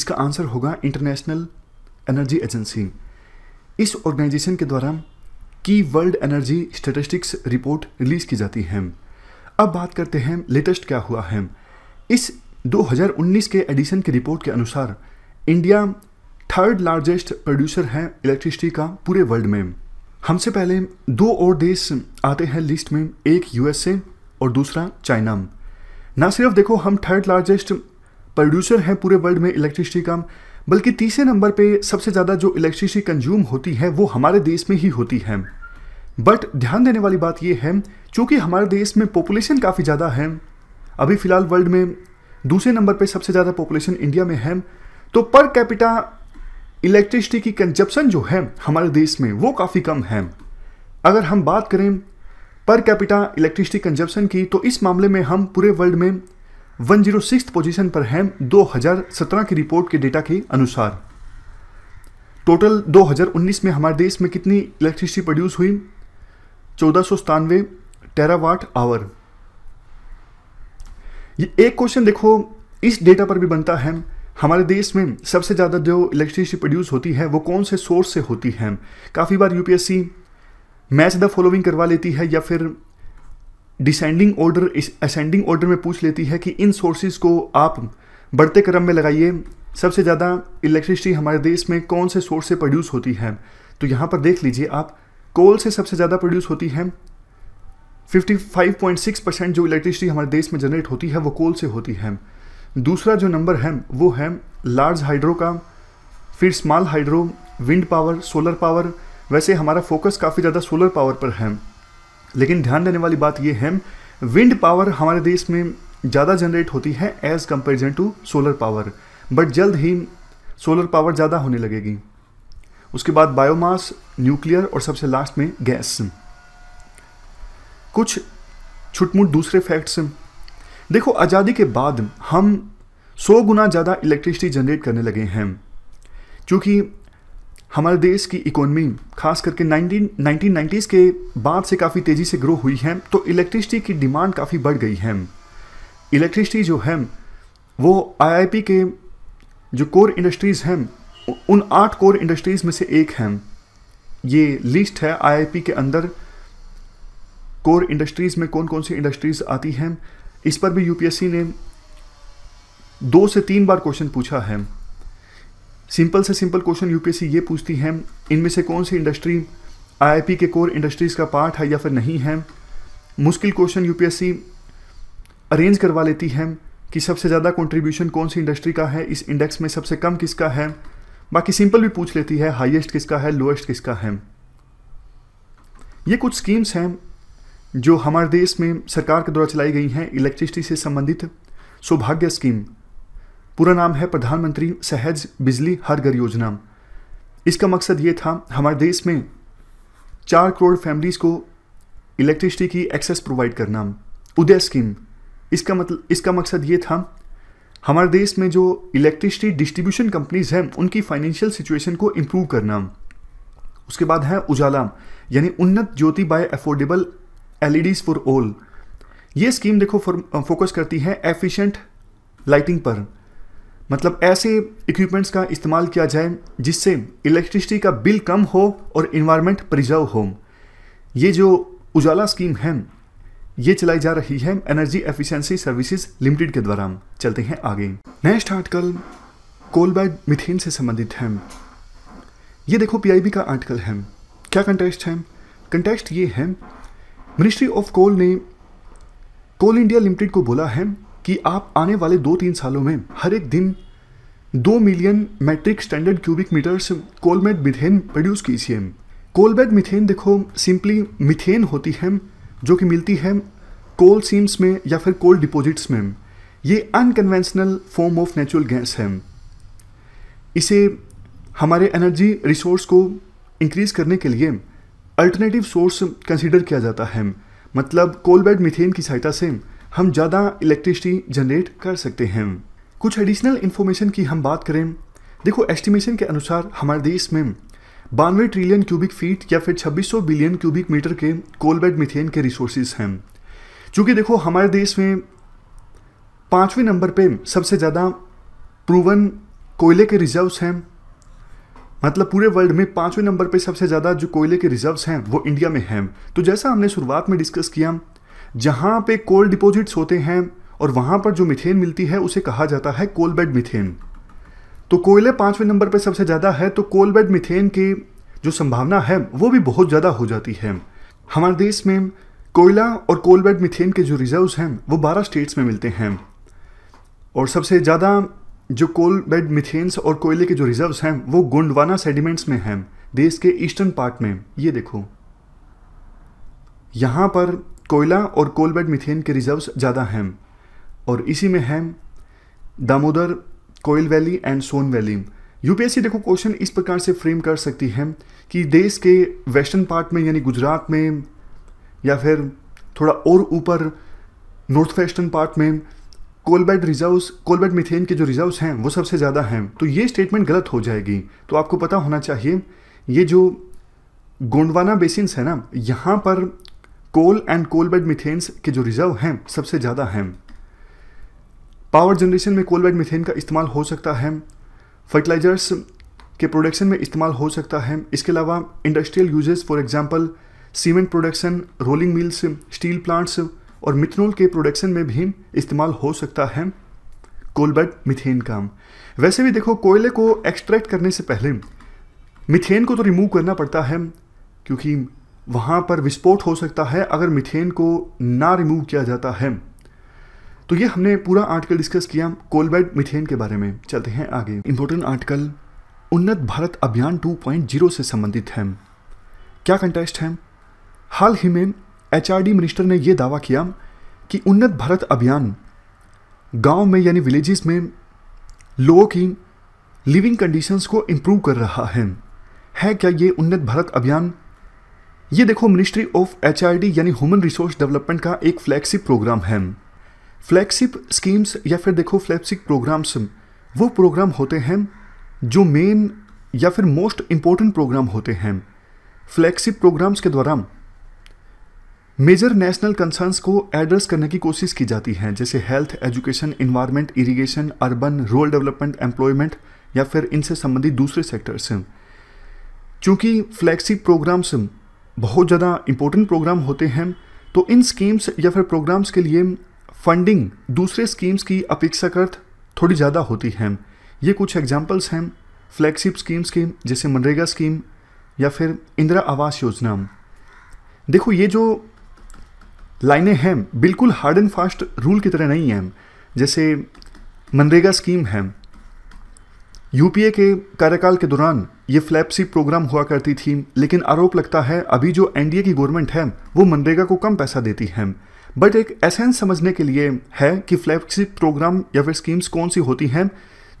इसका आंसर होगा इंटरनेशनल एनर्जी एजेंसी इस ऑर्गेनाइजेशन के द्वारा की world energy statistics report release की जाती है अब बात करते हैं लेटेस्ट क्या हुआ है इस 2019 के एडिशन की रिपोर्ट के अनुसार इंडिया थर्ड लार्जेस्ट प्रोड्यूसर है इलेक्ट्रिसिटी का पूरे वर्ल्ड में हमसे पहले दो और देश आते हैं लिस्ट में एक यूएसए और दूसरा चाइना ना सिर्फ देखो हम थर्ड लार्जेस्ट प्रोड्यूसर हैं पूरे वर्ल्ड में इलेक्ट्रिसिटी का बल्कि तीसरे नंबर पे सबसे ज़्यादा जो इलेक्ट्रिसिटी कंज्यूम होती है वो हमारे देश में ही होती है बट ध्यान देने वाली बात यह है चूँकि हमारे देश में पॉपुलेशन काफ़ी ज़्यादा है अभी फ़िलहाल वर्ल्ड में दूसरे नंबर पे सबसे ज़्यादा पॉपुलेशन इंडिया में है तो पर कैपिटा इलेक्ट्रिसिटी की कंजप्शन जो है हमारे देश में वो काफ़ी कम है अगर हम बात करें पर कैपिटा इलेक्ट्रिसिटी कंजप्शन की तो इस मामले में हम पूरे वर्ल्ड में वन जीरो सिक्स पोजिशन पर हैं 2017 की रिपोर्ट के डेटा के अनुसार टोटल 2019 में हमारे देश में कितनी इलेक्ट्रिसिटी प्रोड्यूस हुई चौदह सौ सतानवे टेरावाट आवर ये एक क्वेश्चन देखो इस डेटा पर भी बनता है हमारे देश में सबसे ज़्यादा जो इलेक्ट्रिसिटी प्रोड्यूस होती है वो कौन से सोर्स से होती है काफ़ी बार यूपीएससी मैच द फॉलोइंग करवा लेती है या फिर डिसेंडिंग ऑर्डर इस असेंडिंग ऑर्डर में पूछ लेती है कि इन सोर्सेज को आप बढ़ते क्रम में लगाइए सबसे ज़्यादा इलेक्ट्रिसिटी हमारे देश में कौन से सोर्स से प्रोड्यूस होती है तो यहाँ पर देख लीजिए आप कोल से सबसे ज़्यादा प्रोड्यूस होती है 55.6 परसेंट जो इलेक्ट्रिसिटी हमारे देश में जनरेट होती है वो कोल से होती है दूसरा जो नंबर है वो है लार्ज हाइड्रो का फिर small hydro wind power solar power वैसे हमारा फोकस काफ़ी ज़्यादा सोलर पावर पर है लेकिन ध्यान देने वाली बात यह है विंड पावर हमारे देश में ज़्यादा जनरेट होती है as comparison to solar power but जल्द ही सोलर पावर ज़्यादा होने लगेगी उसके बाद बायोमास न्यूक्लियर और सबसे लास्ट में गैस कुछ छुटमुट दूसरे फैक्ट्स देखो आज़ादी के बाद हम सौ गुना ज़्यादा इलेक्ट्रिसिटी जनरेट करने लगे हैं क्योंकि हमारे देश की इकोनॉमी खास करके नाइनटीन 1990s के बाद से काफ़ी तेज़ी से ग्रो हुई है तो इलेक्ट्रिसिटी की डिमांड काफ़ी बढ़ गई है इलेक्ट्रिसिटी जो है वो आईआईपी के जो कोर इंडस्ट्रीज़ हैं उन आठ कोर इंडस्ट्रीज़ में से एक है ये लिस्ट है आईआईपी के अंदर कोर इंडस्ट्रीज़ में कौन कौन सी इंडस्ट्रीज़ आती हैं इस पर भी यूपीएससी ने दो से तीन बार क्वेश्चन पूछा है सिंपल से सिंपल क्वेश्चन यूपीएससी ये पूछती है इनमें से कौन सी इंडस्ट्री आईआईपी के कोर इंडस्ट्रीज़ का पार्ट है या फिर नहीं है मुश्किल क्वेश्चन यूपीएससी अरेंज करवा लेती है कि सबसे ज़्यादा कंट्रीब्यूशन कौन सी इंडस्ट्री का है इस इंडेक्स में सबसे कम किसका है बाकी सिंपल भी पूछ लेती है हाइएस्ट किसका है लोएस्ट किसका है ये कुछ स्कीम्स हैं जो हमारे देश में सरकार के द्वारा चलाई गई हैं इलेक्ट्रिसिटी से संबंधित सौभाग्य स्कीम पूरा नाम है प्रधानमंत्री सहज बिजली हर घर योजना इसका मकसद ये था हमारे देश में चार करोड़ फैमिलीज़ को इलेक्ट्रिसिटी की एक्सेस प्रोवाइड करना उदय स्कीम इसका मतलब इसका मकसद ये था हमारे देश में जो इलेक्ट्रिसिटी डिस्ट्रीब्यूशन कंपनीज़ हैं उनकी फाइनेंशियल सिचुएशन को इम्प्रूव करना उसके बाद है उजाला यानी Unnat Jyoti by affordable LEDs for all ये स्कीम देखो फोकस करती है एफिशिएंट लाइटिंग पर मतलब ऐसे इक्विपमेंट्स का इस्तेमाल किया जाए जिससे इलेक्ट्रिसिटी का बिल कम हो और इन्वायरमेंट प्रिजर्व हो ये जो उजाला स्कीम है ये चलाई जा रही है एनर्जी एफिशिएंसी सर्विसेज लिमिटेड के द्वारा चलते हैं आगे नेक्स्ट आर्टिकल कोल मिथेन से संबंधित है ये देखो पीआईबी का आर्टिकल है क्या कंटेक्स्ट है कंटेक्स्ट ये है मिनिस्ट्री ऑफ कोल ने कोल इंडिया लिमिटेड को बोला है कि आप आने वाले दो तीन सालों में हर एक दिन दो million metric standard cubic metre से मिथेन प्रोड्यूस कीजिए कोलबेड मिथेन देखो सिंपली मिथेन होती है जो कि मिलती है कोल सीम्स में या फिर कोल डिपॉजिट्स में ये unconventional form of natural gas है इसे हमारे एनर्जी रिसोर्स को इंक्रीज करने के लिए अल्टरनेटिव सोर्स कंसिडर किया जाता है मतलब कोलबेड मिथेन की सहायता से हम ज़्यादा इलेक्ट्रिसिटी जनरेट कर सकते हैं कुछ एडिशनल इन्फॉर्मेशन की हम बात करें देखो एस्टिमेशन के अनुसार हमारे देश में बानवे ट्रिलियन क्यूबिक फीट या फिर 2600 बिलियन क्यूबिक मीटर के कोलबेड मिथेन के रिसोर्सेज हैं चूँकि देखो हमारे देश में पाँचवें नंबर पे सबसे ज़्यादा प्रूवन कोयले के रिजर्व्स हैं मतलब पूरे वर्ल्ड में पाँचवें नंबर पे सबसे ज़्यादा जो कोयले के रिजर्व्स हैं वो इंडिया में हैं तो जैसा हमने शुरुआत में डिस्कस किया जहाँ पे कोल डिपॉजिट्स होते हैं और वहाँ पर जो मिथेन मिलती है उसे कहा जाता है कोलबेड मिथेन तो कोयले पाँचवें नंबर पर सबसे ज़्यादा है तो कोलबेड मिथेन की जो संभावना है वो भी बहुत ज़्यादा हो जाती है हमारे देश में कोयला और कोलबेड मिथेन के जो रिजर्व हैं वो बारह स्टेट्स में मिलते हैं और सबसे ज़्यादा जो बेड मिथेन्स और कोयले के जो रिजर्व हैं वो गोंडवाना सेडिमेंट्स में हैं देश के ईस्टर्न पार्ट में ये देखो यहाँ पर कोयला और कोलबेड मिथेन के रिजर्व्स ज़्यादा हैं और इसी में हैं Damodar Koel valley and Son valley UPSC देखो क्वेश्चन इस प्रकार से फ्रेम कर सकती है कि देश के वेस्टर्न पार्ट में यानी गुजरात में या फिर थोड़ा और ऊपर नॉर्थ वेस्टर्न पार्ट में कोलबेड रिजर्व्स कोलबेड मिथेन के जो रिजर्व्स हैं वो सबसे ज़्यादा हैं तो ये स्टेटमेंट गलत हो जाएगी तो आपको पता होना चाहिए ये जो गोंडवाना बेसिन है ना यहाँ पर coal and coal bed methanes के जो रिजर्व हैं सबसे ज़्यादा हैं पावर जनरेशन में कोल बेड मिथेन का इस्तेमाल हो सकता है फर्टिलाइजर्स के प्रोडक्शन में इस्तेमाल हो सकता है इसके अलावा industrial uses for example cement production rolling mills steel plants और मिथनोल के प्रोडक्शन में भी इस्तेमाल हो सकता है कोलबर्ट मिथेन का वैसे भी देखो कोयले को एक्सट्रैक्ट करने से पहले मिथेन को तो रिमूव करना पड़ता है क्योंकि वहाँ पर विस्फोट हो सकता है अगर मिथेन को ना रिमूव किया जाता है तो ये हमने पूरा आर्टिकल डिस्कस किया कोलबेड मिथेन के बारे में चलते हैं आगे इम्पोर्टेंट आर्टिकल उन्नत भारत अभियान 2.0 से संबंधित है क्या कंटेस्ट है हाल ही में एचआरडी मिनिस्टर ने यह दावा किया कि उन्नत भारत अभियान गांव में यानी विलेजेस में लोगों की लिविंग कंडीशंस को इम्प्रूव कर रहा है है क्या ये उन्नत भारत अभियान ये देखो मिनिस्ट्री ऑफ एच यानी ह्यूमन रिसोर्स डेवलपमेंट का एक फ्लैगशिप प्रोग्राम है फ्लैगशिप स्कीम्स या फिर देखो फ्लैगशिप प्रोग्राम्स वो प्रोग्राम होते हैं जो मेन या फिर मोस्ट इम्पोर्टेंट प्रोग्राम होते हैं फ्लैगशिप प्रोग्राम्स के द्वारा मेजर नेशनल कंसर्न्स को एड्रेस करने की कोशिश की जाती है जैसे health education environment irrigation urban rural development employment या फिर इनसे संबंधित दूसरे सेक्टर्स चूंकि फ्लैगशिप प्रोग्राम्स बहुत ज़्यादा इम्पोर्टेंट प्रोग्राम होते हैं तो इन स्कीम्स या फिर प्रोग्राम्स के लिए फंडिंग दूसरे स्कीम्स की अपेक्षाकृत थोड़ी ज़्यादा होती है ये कुछ एग्जाम्पल्स हैं फ्लैगशिप स्कीम्स के जैसे मनरेगा स्कीम या फिर इंदिरा आवास योजना देखो ये जो लाइनें हैं बिल्कुल हार्ड एंड फास्ट रूल की तरह नहीं हैं जैसे मनरेगा स्कीम है यूपीए के कार्यकाल के दौरान ये फ्लैपसी प्रोग्राम हुआ करती थी लेकिन आरोप लगता है अभी जो एनडीए की गवर्नमेंट है वो मनरेगा को कम पैसा देती है बट एक एसेंस समझने के लिए है कि फ्लैपसी प्रोग्राम या फिर स्कीम्स कौन सी होती हैं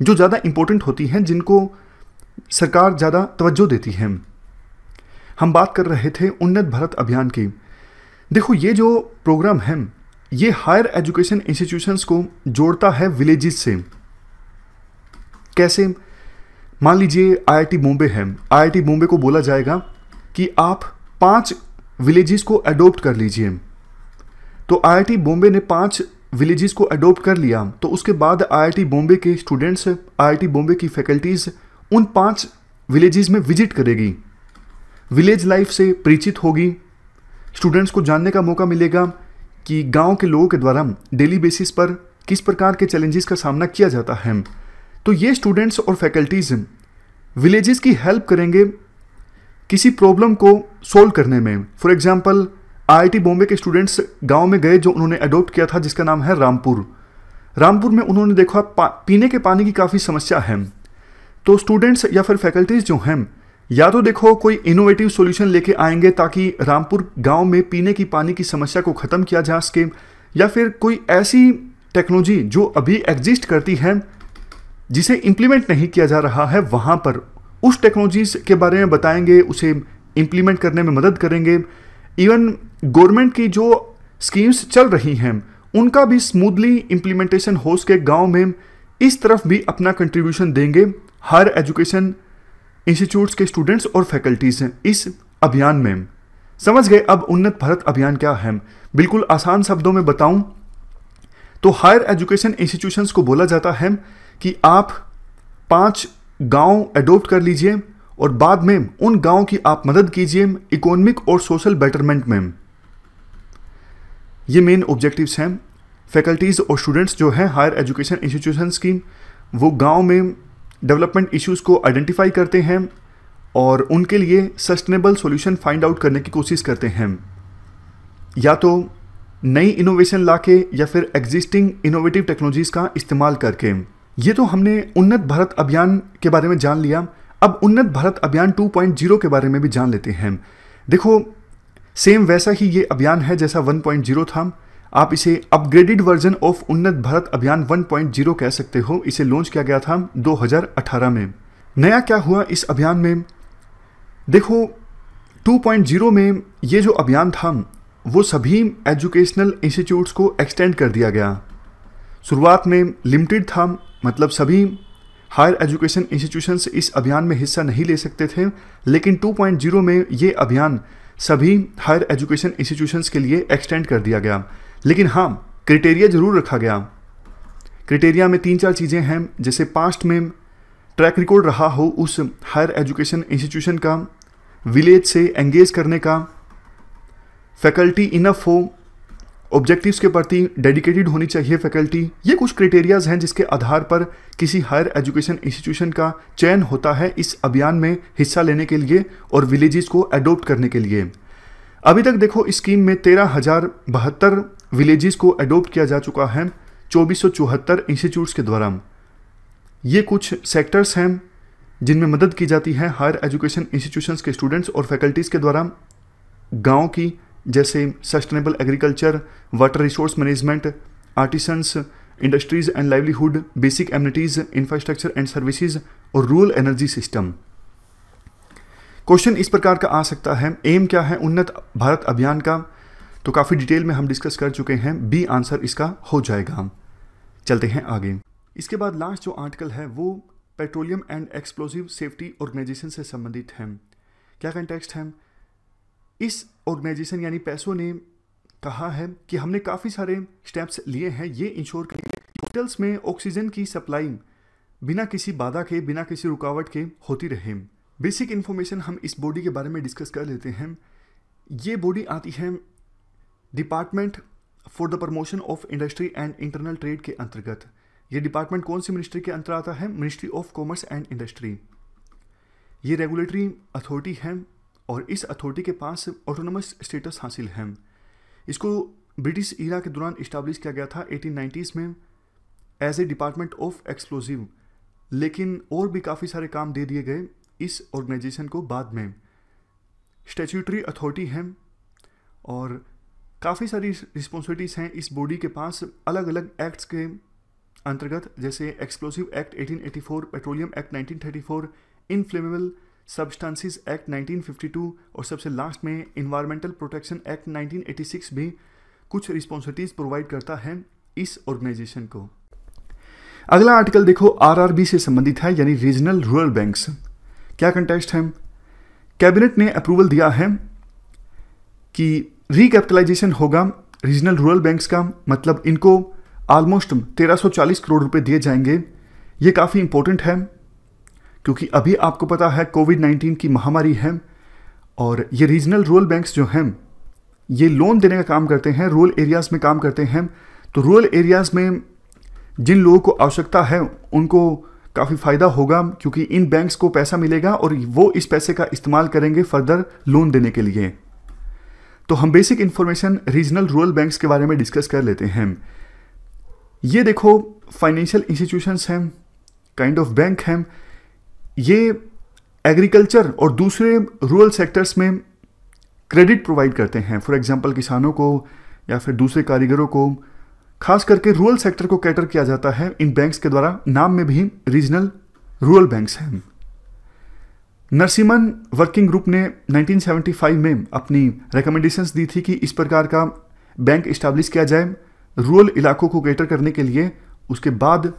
जो ज़्यादा इम्पोर्टेंट होती हैं जिनको सरकार ज़्यादा तवज्जो देती है हम बात कर रहे थे उन्नत भारत अभियान की देखो ये जो प्रोग्राम है ये हायर एजुकेशन इंस्टीट्यूशंस को जोड़ता है विलेजेस से कैसे मान लीजिए आईआईटी बॉम्बे है आईआईटी बॉम्बे को बोला जाएगा कि आप पांच विलेजेस को अडोप्ट कर लीजिए तो आईआईटी बॉम्बे ने पांच विलेजेस को अडोप्ट कर लिया तो उसके बाद आईआईटी बॉम्बे के स्टूडेंट्स आईआईटी बॉम्बे की फैकल्टीज़ उन पांच विलेजेस में विजिट करेगी विलेज लाइफ से परिचित होगी स्टूडेंट्स को जानने का मौका मिलेगा कि गाँव के लोगों के द्वारा डेली बेसिस पर किस प्रकार के चैलेंजेस का सामना किया जाता है तो ये स्टूडेंट्स और फैकल्टीज़ विलेजेस की हेल्प करेंगे किसी प्रॉब्लम को सोल्व करने में फॉर एग्जांपल आईआईटी बॉम्बे के स्टूडेंट्स गांव में गए जो उन्होंने अडोप्ट किया था जिसका नाम है रामपुर रामपुर में उन्होंने देखा पीने के पानी की काफ़ी समस्या है तो स्टूडेंट्स या फिर फैकल्टीज़ जो हैं या तो देखो कोई इनोवेटिव सॉल्यूशन लेके आएंगे ताकि रामपुर गांव में पीने की पानी की समस्या को ख़त्म किया जा सके या फिर कोई ऐसी टेक्नोलॉजी जो अभी एग्जिस्ट करती है जिसे इम्प्लीमेंट नहीं किया जा रहा है वहाँ पर उस टेक्नोलॉजीज़ के बारे में बताएंगे उसे इम्प्लीमेंट करने में मदद करेंगे इवन गवर्नमेंट की जो स्कीम्स चल रही हैं उनका भी स्मूथली इम्प्लीमेंटेशन हो सके गांव में इस तरफ भी अपना कंट्रीब्यूशन देंगे हर एजुकेशन इंस्टीट्यूट्स के स्टूडेंट्स और फैकल्टीज इस अभियान में समझ गए अब उन्नत भारत अभियान क्या है बिल्कुल आसान शब्दों में बताऊं तो हायर एजुकेशन इंस्टीट्यूशंस को बोला जाता है कि आप पांच गांव एडोप्ट कर लीजिए और बाद में उन गांव की आप मदद कीजिए इकोनॉमिक और सोशल बेटरमेंट में ये मेन ऑब्जेक्टिव्स हैं फैकल्टीज़ और स्टूडेंट्स जो हैं हायर एजुकेशन इंस्टीट्यूशंस की वो गांव में डेवलपमेंट इश्यूज को आइडेंटिफाई करते हैं और उनके लिए सस्टेनेबल सॉल्यूशन फाइंड आउट करने की कोशिश करते हैं या तो नई इनोवेशन लाके या फिर एग्जिस्टिंग इनोवेटिव टेक्नोलॉजीज़ का इस्तेमाल करके ये तो हमने उन्नत भारत अभियान के बारे में जान लिया अब उन्नत भारत अभियान 2.0 के बारे में भी जान लेते हैं देखो सेम वैसा ही ये अभियान है जैसा 1.0 था आप इसे अपग्रेडेड वर्जन ऑफ उन्नत भारत अभियान 1.0 कह सकते हो इसे लॉन्च किया गया था 2018 में नया क्या हुआ इस अभियान में देखो 2.0 में ये जो अभियान था वो सभी एजुकेशनल इंस्टीट्यूट्स को एक्सटेंड कर दिया गया शुरुआत में लिमिटेड था मतलब सभी हायर एजुकेशन इंस्टीट्यूशंस इस अभियान में हिस्सा नहीं ले सकते थे लेकिन 2.0 में ये अभियान सभी हायर एजुकेशन इंस्टीट्यूशंस के लिए एक्सटेंड कर दिया गया लेकिन हाँ क्रिटेरिया जरूर रखा गया क्रिटेरिया में तीन चार चीज़ें हैं जैसे पास्ट में ट्रैक रिकॉर्ड रहा हो उस हायर एजुकेशन इंस्टीट्यूशन का विलेज से एंगेज करने का फैकल्टी इनफ हो ऑब्जेक्टिव्स के प्रति डेडिकेटेड होनी चाहिए फैकल्टी ये कुछ क्राइटेरियाज हैं जिसके आधार पर किसी हायर एजुकेशन इंस्टीट्यूशन का चयन होता है इस अभियान में हिस्सा लेने के लिए और विलेजेस को एडोप्ट करने के लिए अभी तक देखो इस स्कीम में तेरह हज़ार बहत्तर विलेजेस को एडोप्ट किया जा चुका है चौबीस सौ चौहत्तर इंस्टीट्यूट्स के द्वारा ये कुछ सेक्टर्स हैं जिनमें मदद की जाती है हायर एजुकेशन इंस्टीट्यूशंस के स्टूडेंट्स और फैकल्टीज़ के द्वारा गांव की जैसे sustainable agriculture water resource management artisans industries and livelihood basic amenities infrastructure and services और रूरल एनर्जी सिस्टम क्वेश्चन इस प्रकार का आ सकता है एम क्या है उन्नत भारत अभियान का तो काफ़ी डिटेल में हम डिस्कस कर चुके हैं बी आंसर इसका हो जाएगा चलते हैं आगे इसके बाद लास्ट जो आर्टिकल है वो petroleum and explosive safety organisation से संबंधित है क्या कंटेक्स्ट है इस ऑर्गेनाइजेशन यानी पैसो ने कहा है कि हमने काफ़ी सारे स्टेप्स लिए हैं ये इंश्योर करेंगे होटल्स में ऑक्सीजन की सप्लाई बिना किसी बाधा के बिना किसी रुकावट के होती रहे बेसिक इन्फॉर्मेशन हम इस बॉडी के बारे में डिस्कस कर लेते हैं ये बॉडी आती है department for the promotion of industry and internal trade के अंतर्गत ये डिपार्टमेंट कौन सी मिनिस्ट्री के अंतर आता है ministry of commerce and industry ये रेगुलेटरी अथॉरिटी है और इस अथॉरिटी के पास ऑटोनमस स्टेटस हासिल है इसको ब्रिटिश ईरा के दौरान इस्टाब्लिश किया गया था एटीन में as a department of explosive लेकिन और भी काफ़ी सारे काम दे दिए गए इस ऑर्गेनाइजेशन को बाद में स्टेचूटरी अथॉरिटी है और काफ़ी सारी रिस्पॉन्सिबिलिटीज़ हैं इस बॉडी के पास अलग अलग एक्ट्स के अंतर्गत जैसे explosive act 1884 petroleum act 1934 inflammable substances act 1952 और सबसे लास्ट में इन्वायरमेंटल प्रोटेक्शन एक्ट 1986 भी कुछ रिस्पॉन्सिबिलिटीज प्रोवाइड करता है इस ऑर्गेनाइजेशन को अगला आर्टिकल देखो आरआरबी से संबंधित है यानी रीजनल रूरल बैंक्स क्या कंटेक्स्ट है कैबिनेट ने अप्रूवल दिया है कि रिकैपिटलाइजेशन होगा रीजनल रूरल बैंक्स का मतलब इनको ऑलमोस्ट 1340 करोड़ रुपए दिए जाएंगे ये काफ़ी इंपॉर्टेंट है क्योंकि अभी आपको पता है कोविड नाइन्टीन की महामारी है और ये रीजनल रूरल बैंक्स जो हैं ये लोन देने का काम करते हैं रूरल एरियाज़ में काम करते हैं तो रूरल एरियाज़ में जिन लोगों को आवश्यकता है उनको काफ़ी फ़ायदा होगा क्योंकि इन बैंक्स को पैसा मिलेगा और वो इस पैसे का इस्तेमाल करेंगे फर्दर लोन देने के लिए तो हम basic information regional rural banks के बारे में डिस्कस कर लेते हैं ये देखो फाइनेंशियल इंस्टीट्यूशंस हैं काइंड ऑफ बैंक हैं ये एग्रीकल्चर और दूसरे रूरल सेक्टर्स में क्रेडिट प्रोवाइड करते हैं फॉर एग्जांपल किसानों को या फिर दूसरे कारीगरों को खास करके रूरल सेक्टर को कैटर किया जाता है इन बैंक्स के द्वारा नाम में भी रीजनल रूरल बैंक्स हैं नरसिमन वर्किंग ग्रुप ने 1975 में अपनी रिकमेंडेशंस दी थी कि इस प्रकार का बैंक इस्टेब्लिश किया जाए रूरल इलाकों को कैटर करने के लिए उसके बाद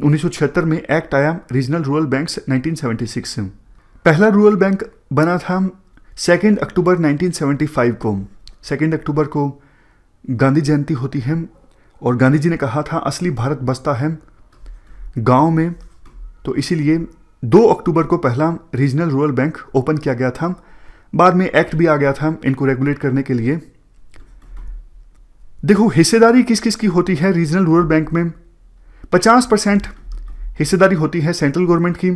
1976 में एक्ट आया रीजनल रूरल बैंक 1976 में पहला रूरल बैंक बना था सेकेंड अक्टूबर 1975 को सेकेंड अक्टूबर को गांधी जयंती होती है और गांधी जी ने कहा था असली भारत बसता है गांव में तो इसीलिए 2 अक्टूबर को पहला रीजनल रूरल बैंक ओपन किया गया था बाद में एक्ट भी आ गया था इनको रेगुलेट करने के लिए देखो हिस्सेदारी किस किस की होती है रीजनल रूरल बैंक में 50 परसेंट हिस्सेदारी होती है सेंट्रल गवर्नमेंट की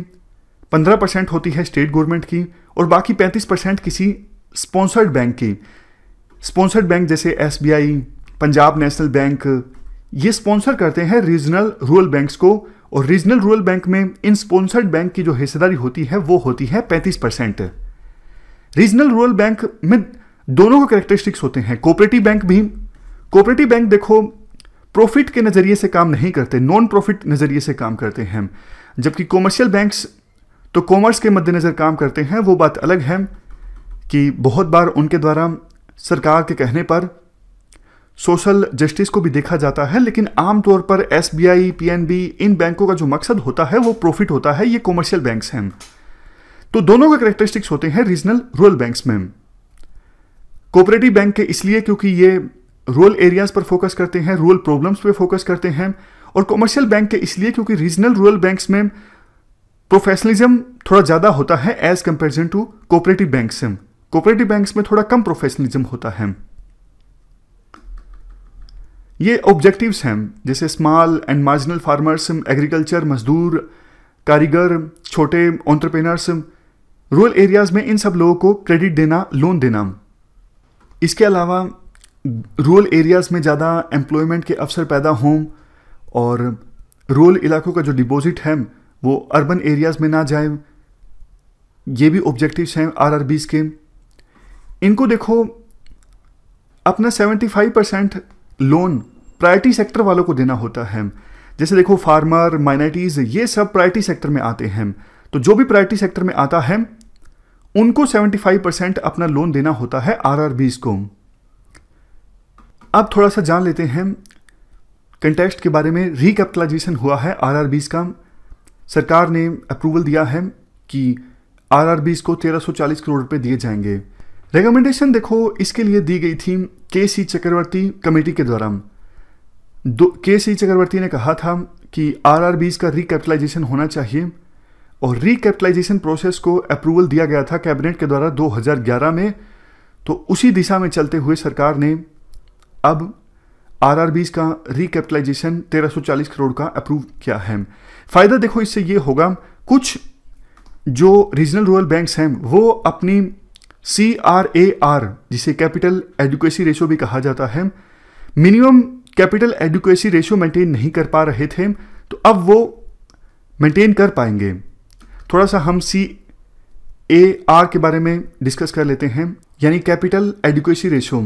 15 परसेंट होती है स्टेट गवर्नमेंट की और बाकी 35 परसेंट किसी स्पॉन्सर्ड बैंक की स्पॉन्सर्ड बैंक जैसे एस पंजाब नेशनल बैंक ये स्पॉन्सर करते हैं रीजनल रूरल बैंक्स को और रीजनल रूरल बैंक में इन स्पॉन्सर्ड बैंक की जो हिस्सेदारी होती है वो होती है 35 परसेंट रीजनल रूरल बैंक में दोनों के करेक्टरिस्टिक्स होते हैं कोऑपरेटिव बैंक भी कोऑपरेटिव बैंक देखो प्रॉफिट के नज़रिए से काम नहीं करते नॉन प्रॉफिट नज़रिए से काम करते हैं जबकि कॉमर्शियल बैंक्स तो कॉमर्स के मद्देनज़र काम करते हैं वो बात अलग है कि बहुत बार उनके द्वारा सरकार के कहने पर सोशल जस्टिस को भी देखा जाता है लेकिन आमतौर पर S B I P N B इन बैंकों का जो मकसद होता है वो प्रॉफिट होता है ये कॉमर्शियल बैंक्स हैं तो दोनों के करेक्टरिस्टिक्स होते हैं रीजनल रूरल बैंक्स में कोऑपरेटिव बैंक के इसलिए क्योंकि ये रूरल एरियाज पर फोकस करते हैं रूरल प्रॉब्लम्स पे फोकस करते हैं और कॉमर्शियल बैंक के इसलिए क्योंकि रीजनल रूरल बैंक्स में प्रोफेशनलिज्म थोड़ा ज़्यादा होता है as comparison to cooperative banks में कोऑपरेटिव बैंक्स में थोड़ा कम प्रोफेशनलिज्म होता है ये ऑब्जेक्टिव्स हैं जैसे small and marginal farmers agriculture मजदूर कारीगर छोटे ऑन्टरप्रेनर्स रूरल एरियाज में इन सब लोगों को क्रेडिट देना लोन देना इसके अलावा रूरल एरियाज़ में ज़्यादा एम्प्लॉयमेंट के अवसर पैदा हों और रूरल इलाकों का जो डिपॉजिट है वो अर्बन एरियाज़ में ना जाए ये भी ऑब्जेक्टिव्स हैं आर आर बीज के इनको देखो अपना 75 परसेंट लोन प्रायरिटी सेक्टर वालों को देना होता है जैसे देखो फार्मर माइनॉरिटीज़ ये सब प्रायरिटी सेक्टर में आते हैं तो जो भी प्रायरिटी सेक्टर में आता है उनको 75 परसेंट अपना लोन देना होता है आर आर बीज को अब थोड़ा सा जान लेते हैं कंटेक्स्ट के बारे में रिकैपिटलाइजेशन हुआ है आर का सरकार ने अप्रूवल दिया है कि आर को 1340 करोड़ रुपए दिए जाएंगे रिकमेंडेशन देखो इसके लिए दी गई थी के सी चक्रवर्ती कमेटी के द्वारा दो के सी चक्रवर्ती ने कहा था कि आर आर बीज का रिकैपिटलाइजेशन होना चाहिए और रिकैपिटलाइजेशन प्रोसेस को अप्रूवल दिया गया था कैबिनेट के द्वारा 2011 में तो उसी दिशा में चलते हुए सरकार ने अब आर का रिकैपिटलाइजेशन 1340 करोड़ का अप्रूव किया है फायदा देखो इससे ये होगा कुछ जो रीजनल रूरल बैंक्स हैं वो अपनी सी आर ए आर जिसे कैपिटल एडुकेसी रेशो भी कहा जाता है minimum capital adequacy ratio maintain नहीं कर पा रहे थे तो अब वो मेंटेन कर पाएंगे थोड़ा सा हम सी ए आर के बारे में डिस्कस कर लेते हैं यानी capital adequacy ratio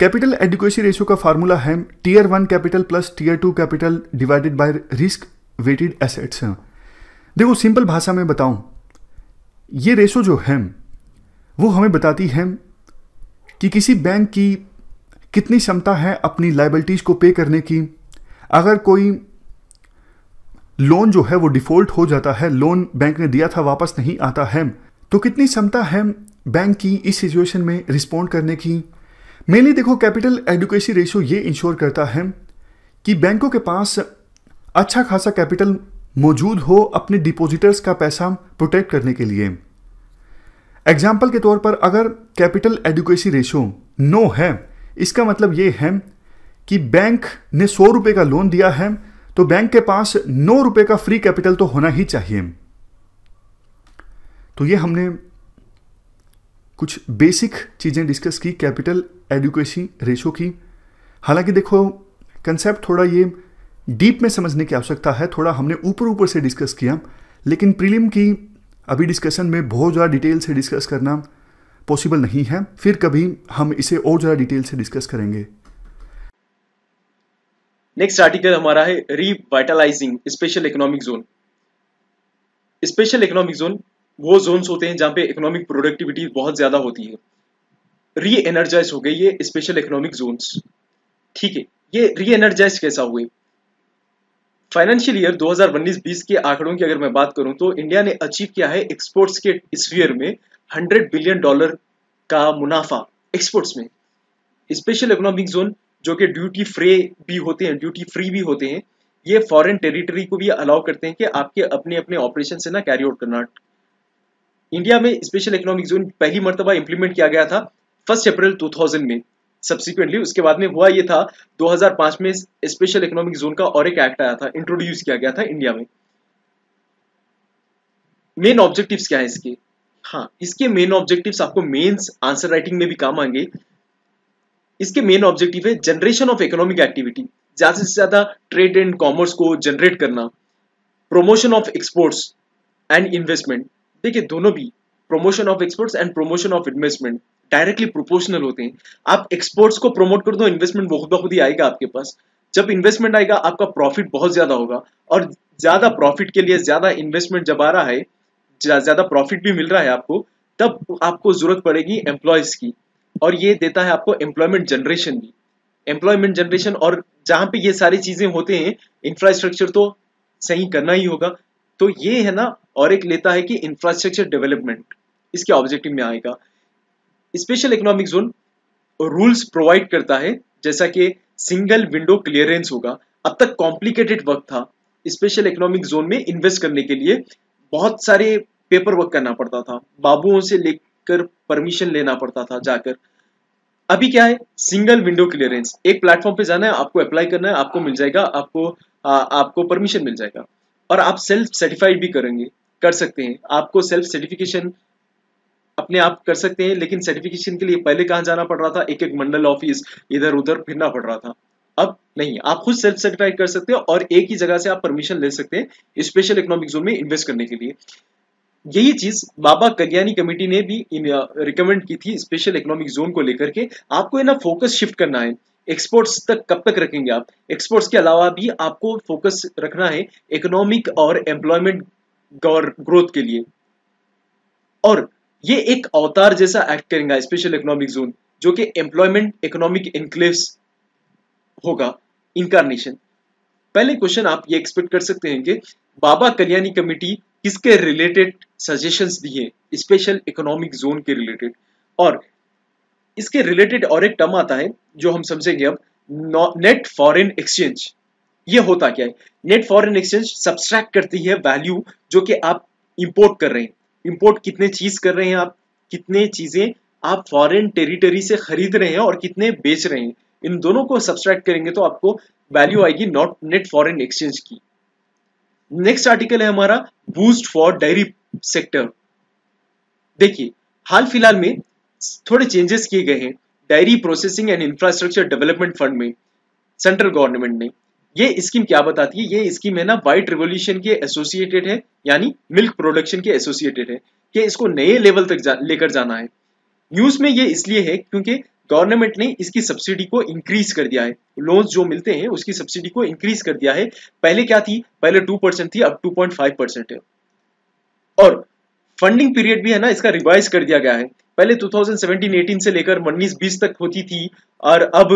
capital education ratio का फार्मूला है tier one capital plus tier two capital divided by risk weighted assets देखो सिंपल भाषा में बताऊं ये रेशो जो है वो हमें बताती है कि किसी बैंक की कितनी क्षमता है अपनी लाइबिलिटीज़ को पे करने की अगर कोई लोन जो है वो डिफ़ॉल्ट हो जाता है लोन बैंक ने दिया था वापस नहीं आता है तो कितनी क्षमता है बैंक की इस सिचुएशन में रिस्पॉन्ड करने की मेनली देखो कैपिटल एडुकेसी रेशियो ये इंश्योर करता है कि बैंकों के पास अच्छा खासा कैपिटल मौजूद हो अपने डिपॉजिटर्स का पैसा प्रोटेक्ट करने के लिए एग्जाम्पल के तौर पर अगर कैपिटल एडुकेसी रेशो नो है इसका मतलब ये है कि बैंक ने सौ रुपये का लोन दिया है तो बैंक के पास नौ रुपये का फ्री कैपिटल तो होना ही चाहिए तो ये हमने कुछ बेसिक चीज़ें डिस्कस की कैपिटल एडुकेशन रेशो की हालांकि देखो कंसेप्ट थोड़ा ये डीप में समझने की आवश्यकता है थोड़ा हमने ऊपर ऊपर से डिस्कस किया लेकिन प्रीलिम की अभी डिस्कशन में बहुत ज़्यादा डिटेल से डिस्कस करना पॉसिबल नहीं है फिर कभी हम इसे और ज़्यादा डिटेल से डिस्कस करेंगे नेक्स्ट आर्टिकल हमारा है revitalising special economic zone special economic zone वो जोन्स होते हैं जहां पे इकोनॉमिक प्रोडक्टिविटी बहुत ज़्यादा होती है री एनर्जाइज हो गई ये स्पेशल इकोनॉमिक जोन्स ठीक है ये री एनर्जाइज कैसा हुए फाइनेंशियल ईयर 2019-20 के आंकड़ों की अगर मैं बात करूं तो इंडिया ने अचीव किया है एक्सपोर्ट्स के स्फीयर में 100 बिलियन डॉलर का मुनाफा एक्सपोर्ट्स में स्पेशल इकोनॉमिक जोन जो कि ड्यूटी फ्री भी होते हैं ड्यूटी फ्री भी होते हैं ये फॉरेन टेरिटरी को भी अलाउ करते हैं कि आपके अपने अपने ऑपरेशन से ना कैरी आउट करना इंडिया में स्पेशल इकोनॉमिक जोन पहली मरतबा इंप्लीमेंट किया गया था फर्स्ट अप्रैल 2000 में सब्सिक्वेंटली उसके बाद में हुआ ये था 2005 में स्पेशल इकोनॉमिक जोन का और एक एक्ट आया था इंट्रोड्यूस किया गया था इंडिया में मेन ऑब्जेक्टिव क्या है इसके हाँ इसके मेन ऑब्जेक्टिव आपको मेन्स आंसर राइटिंग में भी काम आएंगे इसके मेन ऑब्जेक्टिव है जनरेशन ऑफ इकोनॉमिक एक्टिविटी ज्यादा से ज्यादा ट्रेड एंड कॉमर्स को जनरेट करना promotion of exports and investment देखिए दोनों भी promotion of exports and promotion of investment directly proportional होते हैं आप एक्सपोर्ट्स को प्रमोट कर दो इन्वेस्टमेंट वो बहुत खुद ही आएगा आपके पास जब इन्वेस्टमेंट आएगा आपका प्रॉफिट बहुत ज्यादा होगा और ज्यादा प्रॉफिट के लिए ज्यादा इन्वेस्टमेंट जब आ रहा है ज्यादा प्रॉफिट भी मिल रहा है आपको तब आपको जरूरत पड़ेगी एम्प्लॉयज की और ये देता है आपको एम्प्लॉयमेंट जनरेशन भी एम्प्लॉयमेंट जनरेशन और जहां पे ये सारी चीजें होते हैं इंफ्रास्ट्रक्चर तो सही करना ही होगा तो ये है ना और एक लेता है कि इंफ्रास्ट्रक्चर डेवलपमेंट इसके ऑब्जेक्टिव में आएगा special economic zone rules provide करता है जैसा कि सिंगल विंडो क्लियरेंस होगा अब तक कॉम्प्लिकेटेड वर्क था स्पेशल इकोनॉमिक जोन में इन्वेस्ट करने के लिए बहुत सारे पेपर वर्क करना पड़ता था बाबुओं से लेकर परमिशन लेना पड़ता था जाकर अभी क्या है सिंगल विंडो क्लियरेंस एक प्लेटफॉर्म पे जाना है आपको अप्लाई करना है आपको मिल जाएगा आपको आ, आपको परमिशन मिल जाएगा और आप सेल्फ सर्टिफाइड भी करेंगे कर सकते हैं आपको सेल्फ सर्टिफिकेशन अपने आप कर सकते हैं लेकिन सर्टिफिकेशन के लिए पहले कहाँ जाना पड़ रहा था एक एक मंडल ऑफिस इधर उधर फिरना पड़ रहा था अब नहीं आप खुद सेल्फ सर्टिफाइड कर सकते हैं और एक ही जगह से आप परमिशन ले सकते हैं स्पेशल इकोनॉमिक जोन में इन्वेस्ट करने के लिए यही चीज बाबा कल्याणी कमेटी ने भी रिकमेंड uh, की थी स्पेशल इकोनॉमिक जोन को लेकर के आपको ना फोकस शिफ्ट करना है एक्सपोर्ट्स तक कब तक रखेंगे आप एक्सपोर्ट्स के अलावा भी आपको फोकस रखना है इकोनॉमिक और एम्प्लॉयमेंट ग्रोथ के लिए और ये एक अवतार जैसा एक्ट करेगा स्पेशल इकोनॉमिक जोन जो कि एम्प्लॉयमेंट इकोनॉमिक इनक्लेव्स होगा इनकारनेशन पहले क्वेश्चन आप ये एक्सपेक्ट कर सकते हैं कि बाबा कल्याणी कमेटी किसके रिलेटेड सजेशंस दिए स्पेशल इकोनॉमिक जोन के रिलेटेड और इसके रिलेटेड और एक टर्म आता है जो हम समझेंगे अब नेट फॉरेन एक्सचेंज ये होता क्या है नेट फॉरेन एक्सचेंज सब्सट्रैक्ट करती है वैल्यू जो कि आप इंपोर्ट कर रहे हैं इंपोर्ट कितने चीज कर रहे हैं आप कितने चीजें आप फॉरेन टेरिटरी से खरीद रहे हैं और कितने बेच रहे हैं इन दोनों को सब्सट्रैक्ट करेंगे तो आपको वैल्यू आएगी नॉट नेट फॉरेन एक्सचेंज की नेक्स्ट आर्टिकल है हमारा बूस्ट फॉर डेयरी सेक्टर देखिए हाल फिलहाल में थोड़े चेंजेस किए गए हैं dairy processing and infrastructure development fund में सेंट्रल गवर्नमेंट ने ये स्कीम क्या बताती है ये स्कीम है ना वाइट रिवोल्यूशन के एसोसिएटेड है यानी मिल्क प्रोडक्शन के एसोसिएटेड है कि इसको नए लेवल तक जा, लेकर जाना है न्यूज में ये इसलिए है क्योंकि गवर्नमेंट ने इसकी सब्सिडी को इंक्रीज कर दिया है लोन्स जो मिलते हैं उसकी सब्सिडी को इंक्रीज कर दिया है पहले क्या थी पहले टू परसेंट थी अब टू पॉइंट फाइव परसेंट है और फंडिंग पीरियड भी है ना इसका रिवाइज कर दिया गया है पहले 2017-18 से लेकर उन्नीस बीस तक होती थी और अब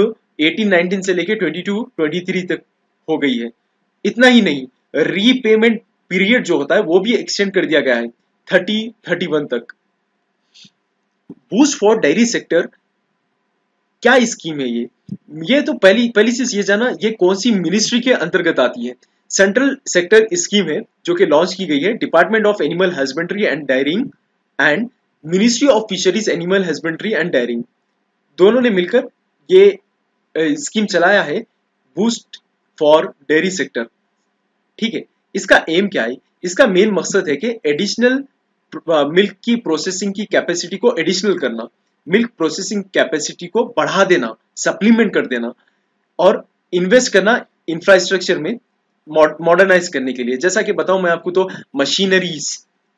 18-19 से लेकर 22-23 तक हो गई है इतना ही नहीं रीपेमेंट पीरियड जो होता है वो भी एक्सटेंड कर दिया गया है 30 31 तक बूस्ट फॉर डेयरी सेक्टर क्या स्कीम है ये ये तो पहली पहली चीज ये जाना ये कौन सी मिनिस्ट्री के अंतर्गत आती है सेंट्रल सेक्टर स्कीम है जो कि लॉन्च की गई है department of animal husbandry and dairying and ministry of fisheries animal husbandry and dairying दोनों ने मिलकर ये स्कीम चलाया है बूस्ट फॉर डेयरी सेक्टर ठीक है इसका एम क्या है इसका मेन मकसद है कि एडिशनल मिल्क की प्रोसेसिंग की कैपेसिटी को एडिशनल करना मिल्क प्रोसेसिंग कैपेसिटी को बढ़ा देना सप्लीमेंट कर देना और इन्वेस्ट करना इंफ्रास्ट्रक्चर में मॉडर्नाइज करने के लिए जैसा कि बताऊं मैं आपको तो मशीनरीज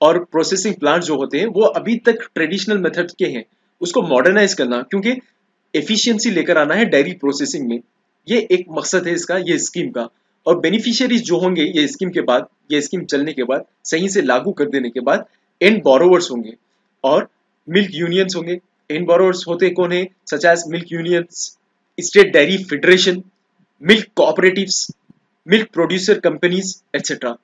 और प्रोसेसिंग प्लांट जो होते हैं वो अभी तक ट्रेडिशनल मेथड के हैं उसको मॉडर्नाइज करना क्योंकि एफिशिएंसी लेकर आना है डेयरी प्रोसेसिंग में ये एक मकसद है इसका ये स्कीम का और बेनिफिशियरीज जो होंगे ये स्कीम के बाद ये स्कीम चलने के बाद सही से लागू कर देने के बाद एंड बोरोवर्स होंगे और मिल्क यूनियंस होंगे एंड बोरोवर्स होते कौन है such as milk unions state dairy federation milk cooperatives milk producer companies etcetera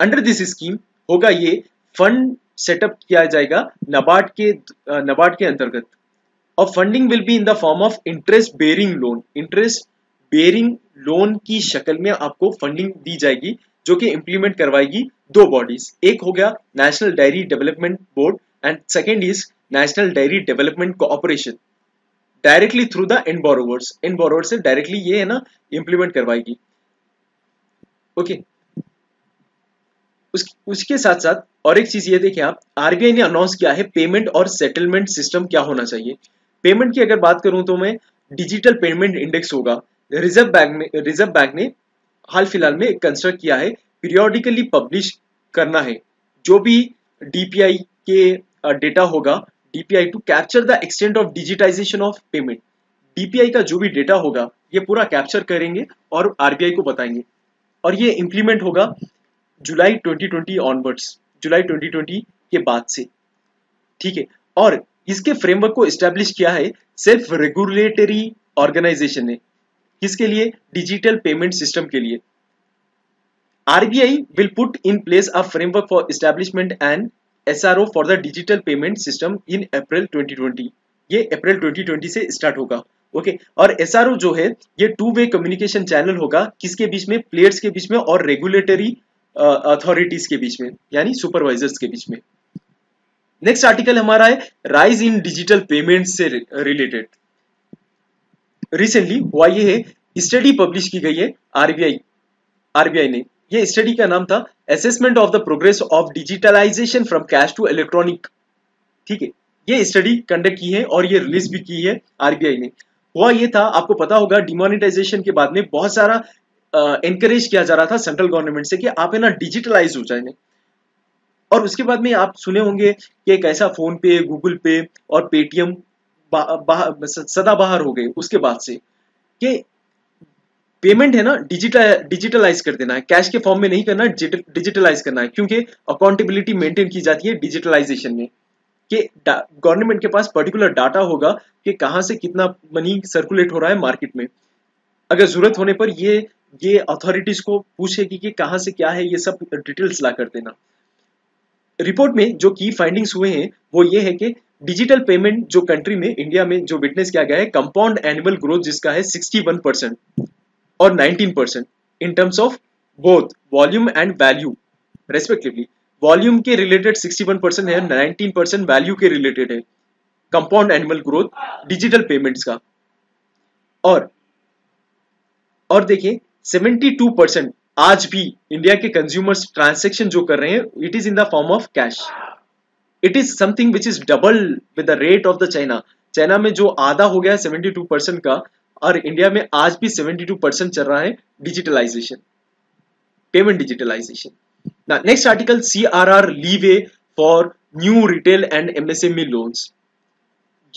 under this scheme होगा ये फंड सेटअप किया जाएगा नबार्ड के नबार्ड के अंतर्गत और funding will be in the form of interest bearing loan interest bearing loan की शक्ल में आपको फंडिंग दी जाएगी जो कि इंप्लीमेंट करवाएगी दो बॉडीज एक हो गया national dairy development board and second is national dairy development corporation directly through the end borrowers end borrowers से डायरेक्टली ये है ना इंप्लीमेंट करवाएगी ओके okay. उस उसके साथ साथ और एक चीज ये देखिए आप आरबीआई ने अनाउंस किया है पेमेंट और सेटलमेंट सिस्टम क्या होना चाहिए पेमेंट की अगर बात करूं तो मैं डिजिटल पेमेंट इंडेक्स होगा रिजर्व बैंक में रिजर्व बैंक ने हाल फिलहाल में कंस्ट्रक्ट किया है पीरियोडिकली पब्लिश करना है जो भी डीपीआई के डेटा होगा DPI to capture the extent of digitisation of payment DPI का जो भी डेटा होगा ये पूरा कैप्चर करेंगे और आरबीआई को बताएंगे और ये इम्प्लीमेंट होगा जुलाई 2020 ऑनवर्ड्स जुलाई 2020 के बाद से ठीक है और इसके फ्रेमवर्क को स्टैब्लिश किया है सेल्फ रेगुलेटरी ऑर्गेनाइजेशन ने किसके लिए डिजिटल पेमेंट सिस्टम के लिए RBI will put in place a framework for establishment and SRO for the digital payment system in April 2020 ये अप्रैल 2020 से स्टार्ट होगा ओके okay. और एसआरओ जो है ये टू वे कम्युनिकेशन चैनल होगा किसके बीच में प्लेयर्स के बीच में और रेगुलेटरी अथॉरिटीज के बीच में यानी सुपरवाइजर्स के बीच में नेक्स्ट आर्टिकल हमारा है राइज इन डिजिटल पेमेंट से रिलेटेड रिसेंटली हुआ ये है स्टडी पब्लिश की गई है आरबीआई आरबीआई ने ये स्टडी का नाम था assessment of the progress of digitalisation from cash to electronic ठीक है ये स्टडी कंडक्ट की है और ये रिलीज भी की है आरबीआई ने हुआ ये था आपको पता होगा डिमोनिटाइजेशन के बाद में बहुत सारा एनकरेज किया जा रहा था सेंट्रल गवर्नमेंट से कि आप है ना डिजिटलाइज हो जाए और उसके बाद में आप सुने होंगे कि एक ऐसा फोन पे गूगल पे और पेटीएम सदा बाहर हो गए उसके बाद से कि पेमेंट है ना डिजिटल डिजिटलाइज कर देना है कैश के फॉर्म में नहीं करना डिजिटलाइज करना है क्योंकि अकाउंटेबिलिटी मेंटेन की जाती है डिजिटलाइजेशन में कि गवर्नमेंट के पास पर्टिकुलर डाटा होगा कि कहां से कितना मनी सर्कुलेट हो रहा है मार्केट में अगर जरूरत होने पर ये ये अथॉरिटीज को पूछेगी कि कहाँ से क्या है ये सब डिटेल्स ला कर देना रिपोर्ट में जो की फाइंडिंग्स हुए हैं वो ये है कि डिजिटल पेमेंट जो कंट्री में इंडिया में जो विटनेस किया गया है कंपाउंड एनुअल ग्रोथ जिसका है 61 परसेंट और 19 percent in terms of both volume and value respectively volume के रिलेटेड 61 परसेंट है 19 परसेंट वैल्यू के रिलेटेड है compound annual growth digital payments का और और देखिये 72 परसेंट आज भी इंडिया के कंज्यूमर्स ट्रांसैक्शन जो कर रहे हैं it is in the form of cash it is something which is double with the rate of the China China में जो आधा हो गया है सेवेंटी टू परसेंट का और इंडिया में आज भी सेवेंटी टू परसेंट चल रहा है digitalisation payment digitalisation next article C R R leeway for new retail and MSME loans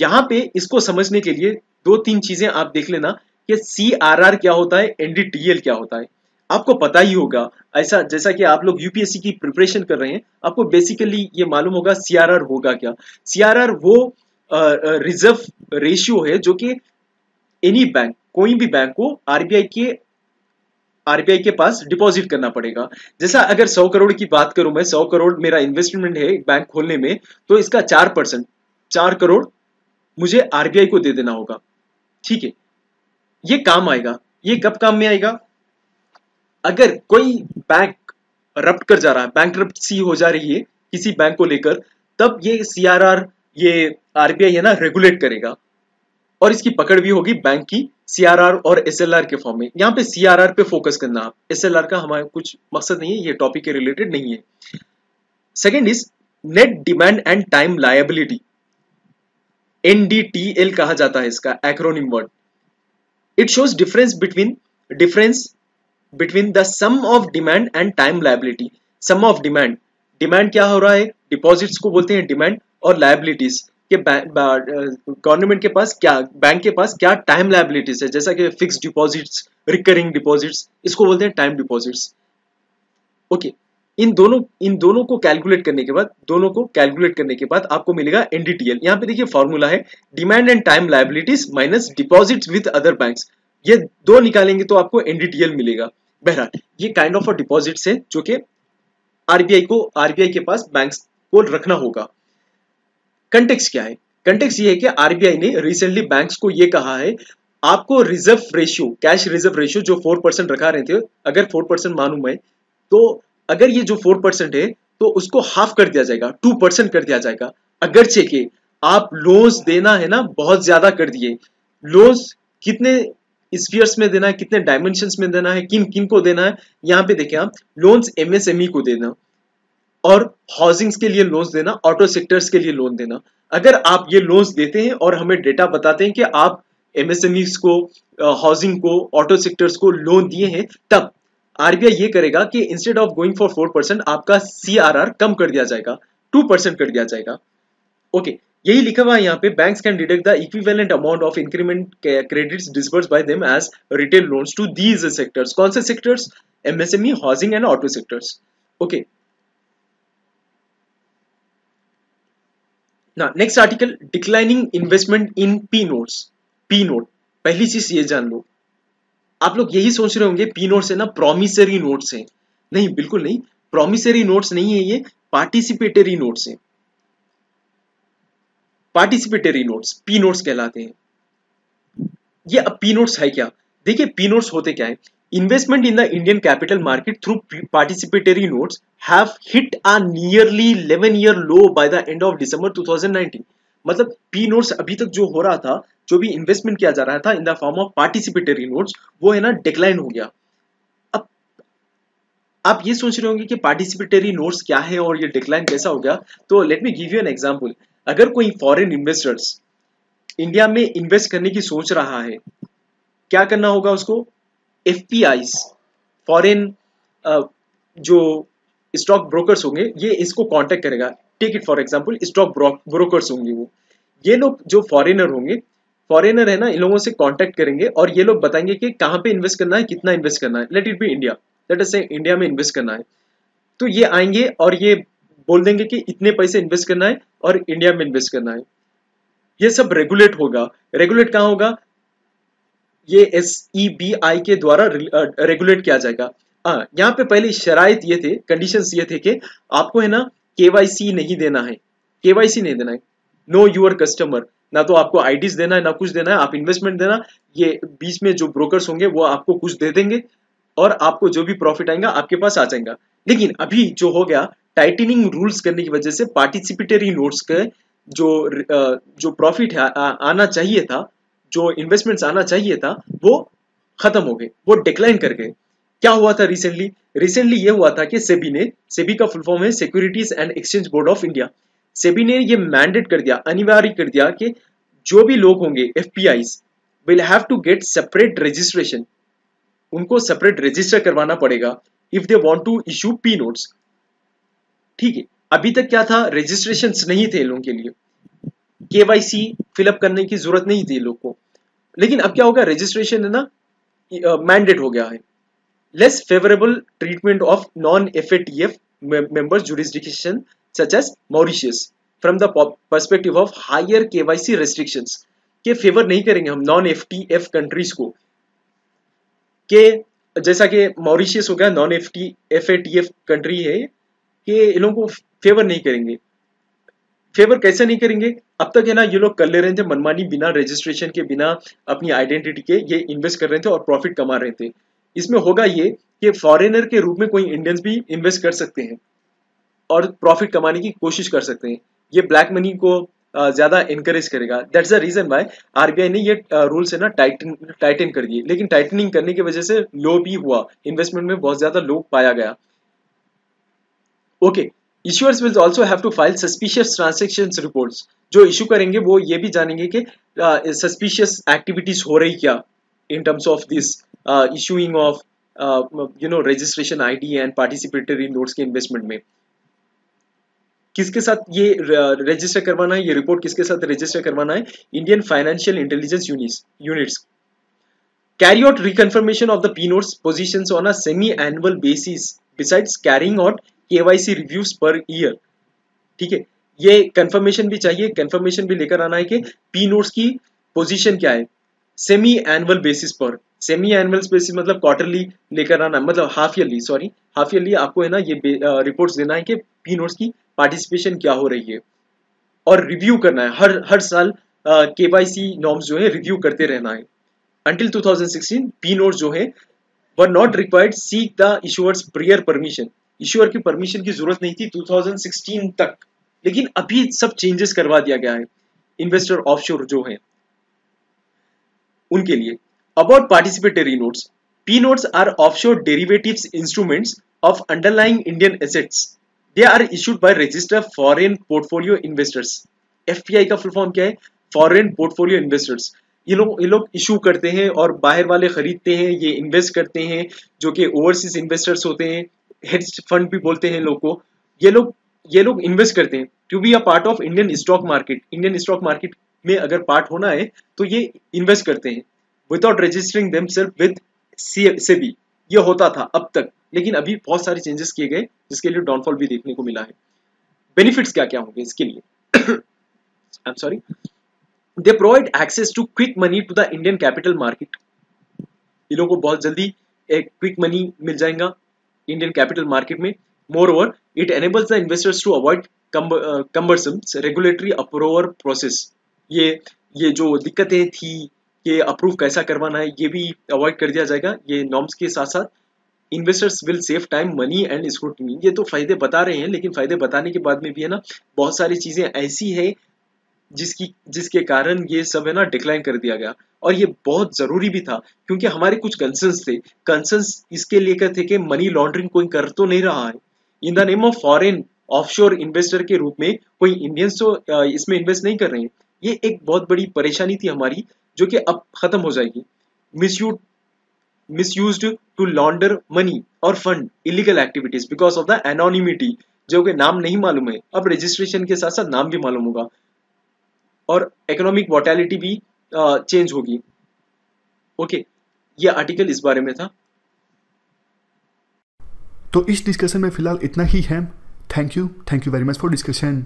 यहां पे इसको समझने के लिए दो तीन चीजें आप देख लेना कि सी क्या होता है एनडीटीएल क्या होता है आपको पता ही होगा ऐसा जैसा कि आप लोग यूपीएससी की प्रिपरेशन कर रहे हैं आपको बेसिकली ये मालूम होगा आर होगा क्या सीआरआर वो रिजर्व रेशियो है जो कि एनी बैंक कोई भी बैंक को आरबीआई के आरबीआई के पास डिपॉजिट करना पड़ेगा जैसा अगर 100 करोड़ की बात करूं मैं 100 करोड़ मेरा इन्वेस्टमेंट है बैंक खोलने में तो इसका चार परसेंट चार करोड़ मुझे आरबीआई को दे देना होगा ठीक है ये काम आएगा ये कब काम में आएगा अगर कोई बैंक रप्ट कर जा रहा है बैंक सी हो जा रही है किसी बैंक को लेकर तब ये सीआरआर ये आरबीआई है ना रेगुलेट करेगा और इसकी पकड़ भी होगी बैंक की सीआरआर और एसएलआर के फॉर्म में यहाँ पे सीआरआर पे फोकस करना आप एसएलआर का हमारा कुछ मकसद नहीं है ये टॉपिक के रिलेटेड नहीं है second is net demand and time liability NDTL कहा जाता है इसका acronym word it shows difference between difference between the sum of demand and time liability sum of demand demand क्या हो रहा है डिपॉजिट्स को बोलते हैं डिमांड और लाइबिलिटीज के गवर्नमेंट के पास क्या बैंक के पास क्या टाइम लाइबिलिटीज है जैसा कि फिक्स डिपॉजिट्स रिकरिंग डिपॉजिट्स इसको बोलते हैं टाइम डिपॉजिट्स ओके इन दोनों इन दोनों को कैलकुलेट करने के बाद दोनों को कैलकुलेट करने के बाद आपको मिलेगा एनडीटीएल यहाँ पे देखिए फॉर्मूला है demand and time liabilities minus deposit with other bank ये दो निकालेंगे तो आपको एनडीटीएल मिलेगा बहरहाल ये काइंड ऑफ अ डिपॉजिट है जो कि आरबीआई को आरबीआई के पास बैंक को रखना होगा कंटेक्स क्या है कंटेक्स ये है कि आरबीआई ने रिसेंटली बैंक को ये कहा है आपको reserve ratio cash reserve ratio जो फोर रखा रहे थे अगर फोर मानू मैं तो अगर ये जो फोर परसेंट है तो उसको हाफ कर दिया जाएगा टू परसेंट कर दिया जाएगा अगर चेके आप लोन्स देना है ना बहुत ज्यादा कर दिए लोन्स कितने स्पीयर्स में देना है कितने डायमेंशन में देना है किन किन को देना है यहाँ पे देखें आप लोन्स एमएसएमई e को देना और हाउसिंग्स के लिए लोन्स देना ऑटो सेक्टर्स के लिए लोन देना अगर आप ये लोन्स देते हैं और हमें डेटा बताते हैं कि आप एमएसएमई e को हाउसिंग uh, को ऑटो सेक्टर्स को लोन दिए हैं तब आरबीआई ये करेगा कि instead of going for four percent आपका सीआरआर कम कर दिया जाएगा टू परसेंट कर दिया जाएगा ओके okay, यही लिखा हुआ है यहाँ पे banks can deduct the equivalent amount of increment credits disburse by them as retail loans to these sectors कौन से sectors MSME housing and auto sectors okay ना next article declining investment in P notes P note पहली चीज ये जान लो आप लोग यही सोच रहे होंगे पी नोट्स है ना प्रोमिसरी नोट्स है नहीं बिल्कुल नहीं प्रोमिसरी नोट्स नहीं है ये पार्टिसिपेटरी नोट्स है पार्टिसिपेटरी नोट्स पी नोट्स कहलाते हैं ये अब पी नोट्स है क्या देखिए पी नोट्स होते क्या है investment in the Indian capital market through participatory notes have hit a nearly 11 year low by the end of December 2019 मतलब पी नोट्स अभी तक जो हो रहा था जो भी इन्वेस्टमेंट किया जा रहा था in the form of participatory notes वो है ना डिक्लाइन हो गया अब आप ये सोच रहे होंगे कि पार्टिसिपेटरी नोट्स क्या है और ये डिक्लाइन कैसा हो गया तो let me give you an example अगर कोई फॉरेन इन्वेस्टर्स इंडिया में इन्वेस्ट करने की सोच रहा है क्या करना होगा उसको एफ पी फॉरेन जो स्टॉक ब्रोकर्स होंगे ये इसको कांटेक्ट करेगा take it for example stock brokers होंगे वो ये लोग जो फॉरेनर होंगे फॉरेनर है ना इन लोगों से कॉन्टेक्ट करेंगे और ये लोग बताएंगे कि कहाँ पे इन्वेस्ट करना है कितना इन्वेस्ट करना है let it be India let us say India में इन्वेस्ट करना है तो ये आएंगे और ये बोल देंगे कि इतने पैसे इन्वेस्ट करना है और इंडिया में इन्वेस्ट करना है ये सब रेगुलेट होगा रेगुलेट कहाँ होगा ये एस ई बी आई के द्वारा रेगुलेट किया जाएगा हाँ, यहाँ पे पहले शराय ये थे कंडीशन ये थे कि आपको है ना केवाईसी नहीं देना है केवाईसी नहीं देना है नो यूर कस्टमर ना तो आपको आईडीज देना है ना कुछ देना है आप इन्वेस्टमेंट देना ये बीच में जो ब्रोकर्स होंगे वो आपको कुछ दे देंगे और आपको जो भी प्रॉफिट आएगा आपके पास आ जाएगा लेकिन अभी जो हो गया टाइटनिंग रूल्स करने की वजह से पार्टिसिपेटरी नोट्स के जो जो प्रॉफिट है आना चाहिए था जो इन्वेस्टमेंट्स आना चाहिए था वो खत्म हो गए वो डिक्लाइन कर गए क्या हुआ था रिसेंटली रिसेंटली ये हुआ था कि सेबी ने सेबी का फुल फॉर्म है securities and exchange board of India SEBI ने ये मैंडेट कर दिया अनिवार्य कर दिया कि जो भी लोग होंगे F will have to get separate registration उनको सेपरेट रजिस्टर करवाना पड़ेगा if they want to issue P note ठीक है अभी तक क्या था रजिस्ट्रेशन नहीं थे लोगों के लिए केवाईसी फिलअप करने की जरूरत नहीं थी लोग को लेकिन अब क्या होगा रजिस्ट्रेशन है ना मैंडेट हो गया है less favorable treatment of non-FATF members jurisdiction such as Mauritius from the perspective of higher KYC restrictions के फेवर नहीं करेंगे हम non F T F countries को के जैसा कि मॉरिशियस हो गया non F T F A T F country है कि इन लोगों को फेवर नहीं करेंगे फेवर कैसे नहीं करेंगे अब तक है ना ये लोग कर ले रहे थे मनमानी बिना रजिस्ट्रेशन के बिना अपनी आइडेंटिटी के ये इन्वेस्ट कर रहे थे और प्रॉफिट कमा रहे थे इसमें होगा ये कि फॉरेनर के रूप में कोई इंडियंस भी इन्वेस्ट कर सकते हैं और प्रॉफिट कमाने की कोशिश कर सकते हैं ये ब्लैक मनी को ज्यादा इंकरेज करेगा that's the reason why RBI ने ये रूल्स है ना टाइटन टाइटन कर दिए लेकिन टाइटनिंग करने की वजह से लो भी हुआ इन्वेस्टमेंट में बहुत ज्यादा लो पाया गया okay okay, issuers will also have to file suspicious transactions reports जो इश्यू करेंगे वो ये भी जानेंगे कि सस्पिशियस एक्टिविटीज हो रही क्या in terms of this issuing of you know registration id and participatory notes के investment में किसके साथ ये रजिस्टर करवाना है ये रिपोर्ट किसके साथ रजिस्टर करवाना है Indian financial intelligence units carry out reconfirmation of the P notes positions on a semi-annual basis besides carrying out KYC reviews per year. ठीक है ये कंफर्मेशन भी चाहिए कंफर्मेशन भी लेकर आना है कि पी नोट्स की पोजीशन क्या है सेमी एनुअल बेसिस पर सेमी एनुअल बेसिस मतलब क्वार्टरली लेकर आना मतलब half yearly sorry half yearly आपको है ना ये रिपोर्ट्स देना है कि पी नोट्स की पार्टिसिपेशन क्या हो रही है और रिव्यू करना है हर हर साल के वाई सी नॉर्म्स जो है रिव्यू करते रहना है until 2016 पी nodes जो है were not required seek the issuer's prior permission issuer की परमिशन की जरूरत नहीं थी 2016 तक लेकिन अभी सब चेंजेस करवा दिया गया है इन्वेस्टर ऑफशोर जो है उनके लिए about About participatory notes, P notes are offshore derivatives instruments of underlying they are issued by issued foreign portfolio investors F P I का फुल फॉर्म क्या है फॉरेन पोर्टफोलियो इन्वेस्टर्स ये लोग ये लोग इशू करते हैं और बाहर वाले खरीदते हैं ये इन्वेस्ट करते हैं जो कि ओवरसीज इन्वेस्टर्स होते हैं हेज फंड भी बोलते हैं लोग को ये लोग ये लोग इन्वेस्ट करते हैं to be a part of Indian stock market Indian stock market में अगर पार्ट होना है तो ये इन्वेस्ट करते हैं without रेजिस्टरिंग them self with SEBI ये होता था अब तक लेकिन अभी बहुत सारे चेंजेस किए गए जिसके लिए डाउनफॉल भी देखने को मिला है बेनिफिट्स क्या क्या होंगे इसके लिए I am sorry they provide access to quick money to the Indian capital market इन लोगों को बहुत जल्दी एक क्विक मनी मिल जाएगा इंडियन कैपिटल मार्केट में moreover it enables the investors to avoid cumbersomes regulatory approval process ये ये जो दिक्कतें थी कि अप्रूव कैसा करवाना है ये भी अवॉइड कर दिया जाएगा ये नॉर्म्स के साथ साथ investors will save time money and scrutiny ये तो फायदे बता रहे हैं लेकिन फायदे बताने के बाद में भी है ना बहुत सारी चीजें ऐसी है जिसकी जिसके कारण ये सब है ना डिक्लाइन कर दिया गया और ये बहुत जरूरी भी था क्योंकि हमारे कुछ कंसर्स थे कंसर्स इसके लेकर थे कि मनी लॉन्ड्रिंग कोई कर तो नहीं रहा है in the name of foreign offshore investor के रूप में कोई इंडियंस तो इसमें इन्वेस्ट नहीं कर रहे हैं ये एक बहुत बड़ी परेशानी थी हमारी जो कि अब खत्म हो जाएगी misuse to launder money और fund illegal activities because of the anonymity जो कि नाम नहीं मालूम है अब रजिस्ट्रेशन के साथ साथ नाम भी मालूम होगा और इकोनॉमिक वोटेलिटी भी चेंज होगी ओके ये आर्टिकल इस बारे में था तो इस डिस्कशन में फिलहाल इतना ही है thank you thank you very much for discussion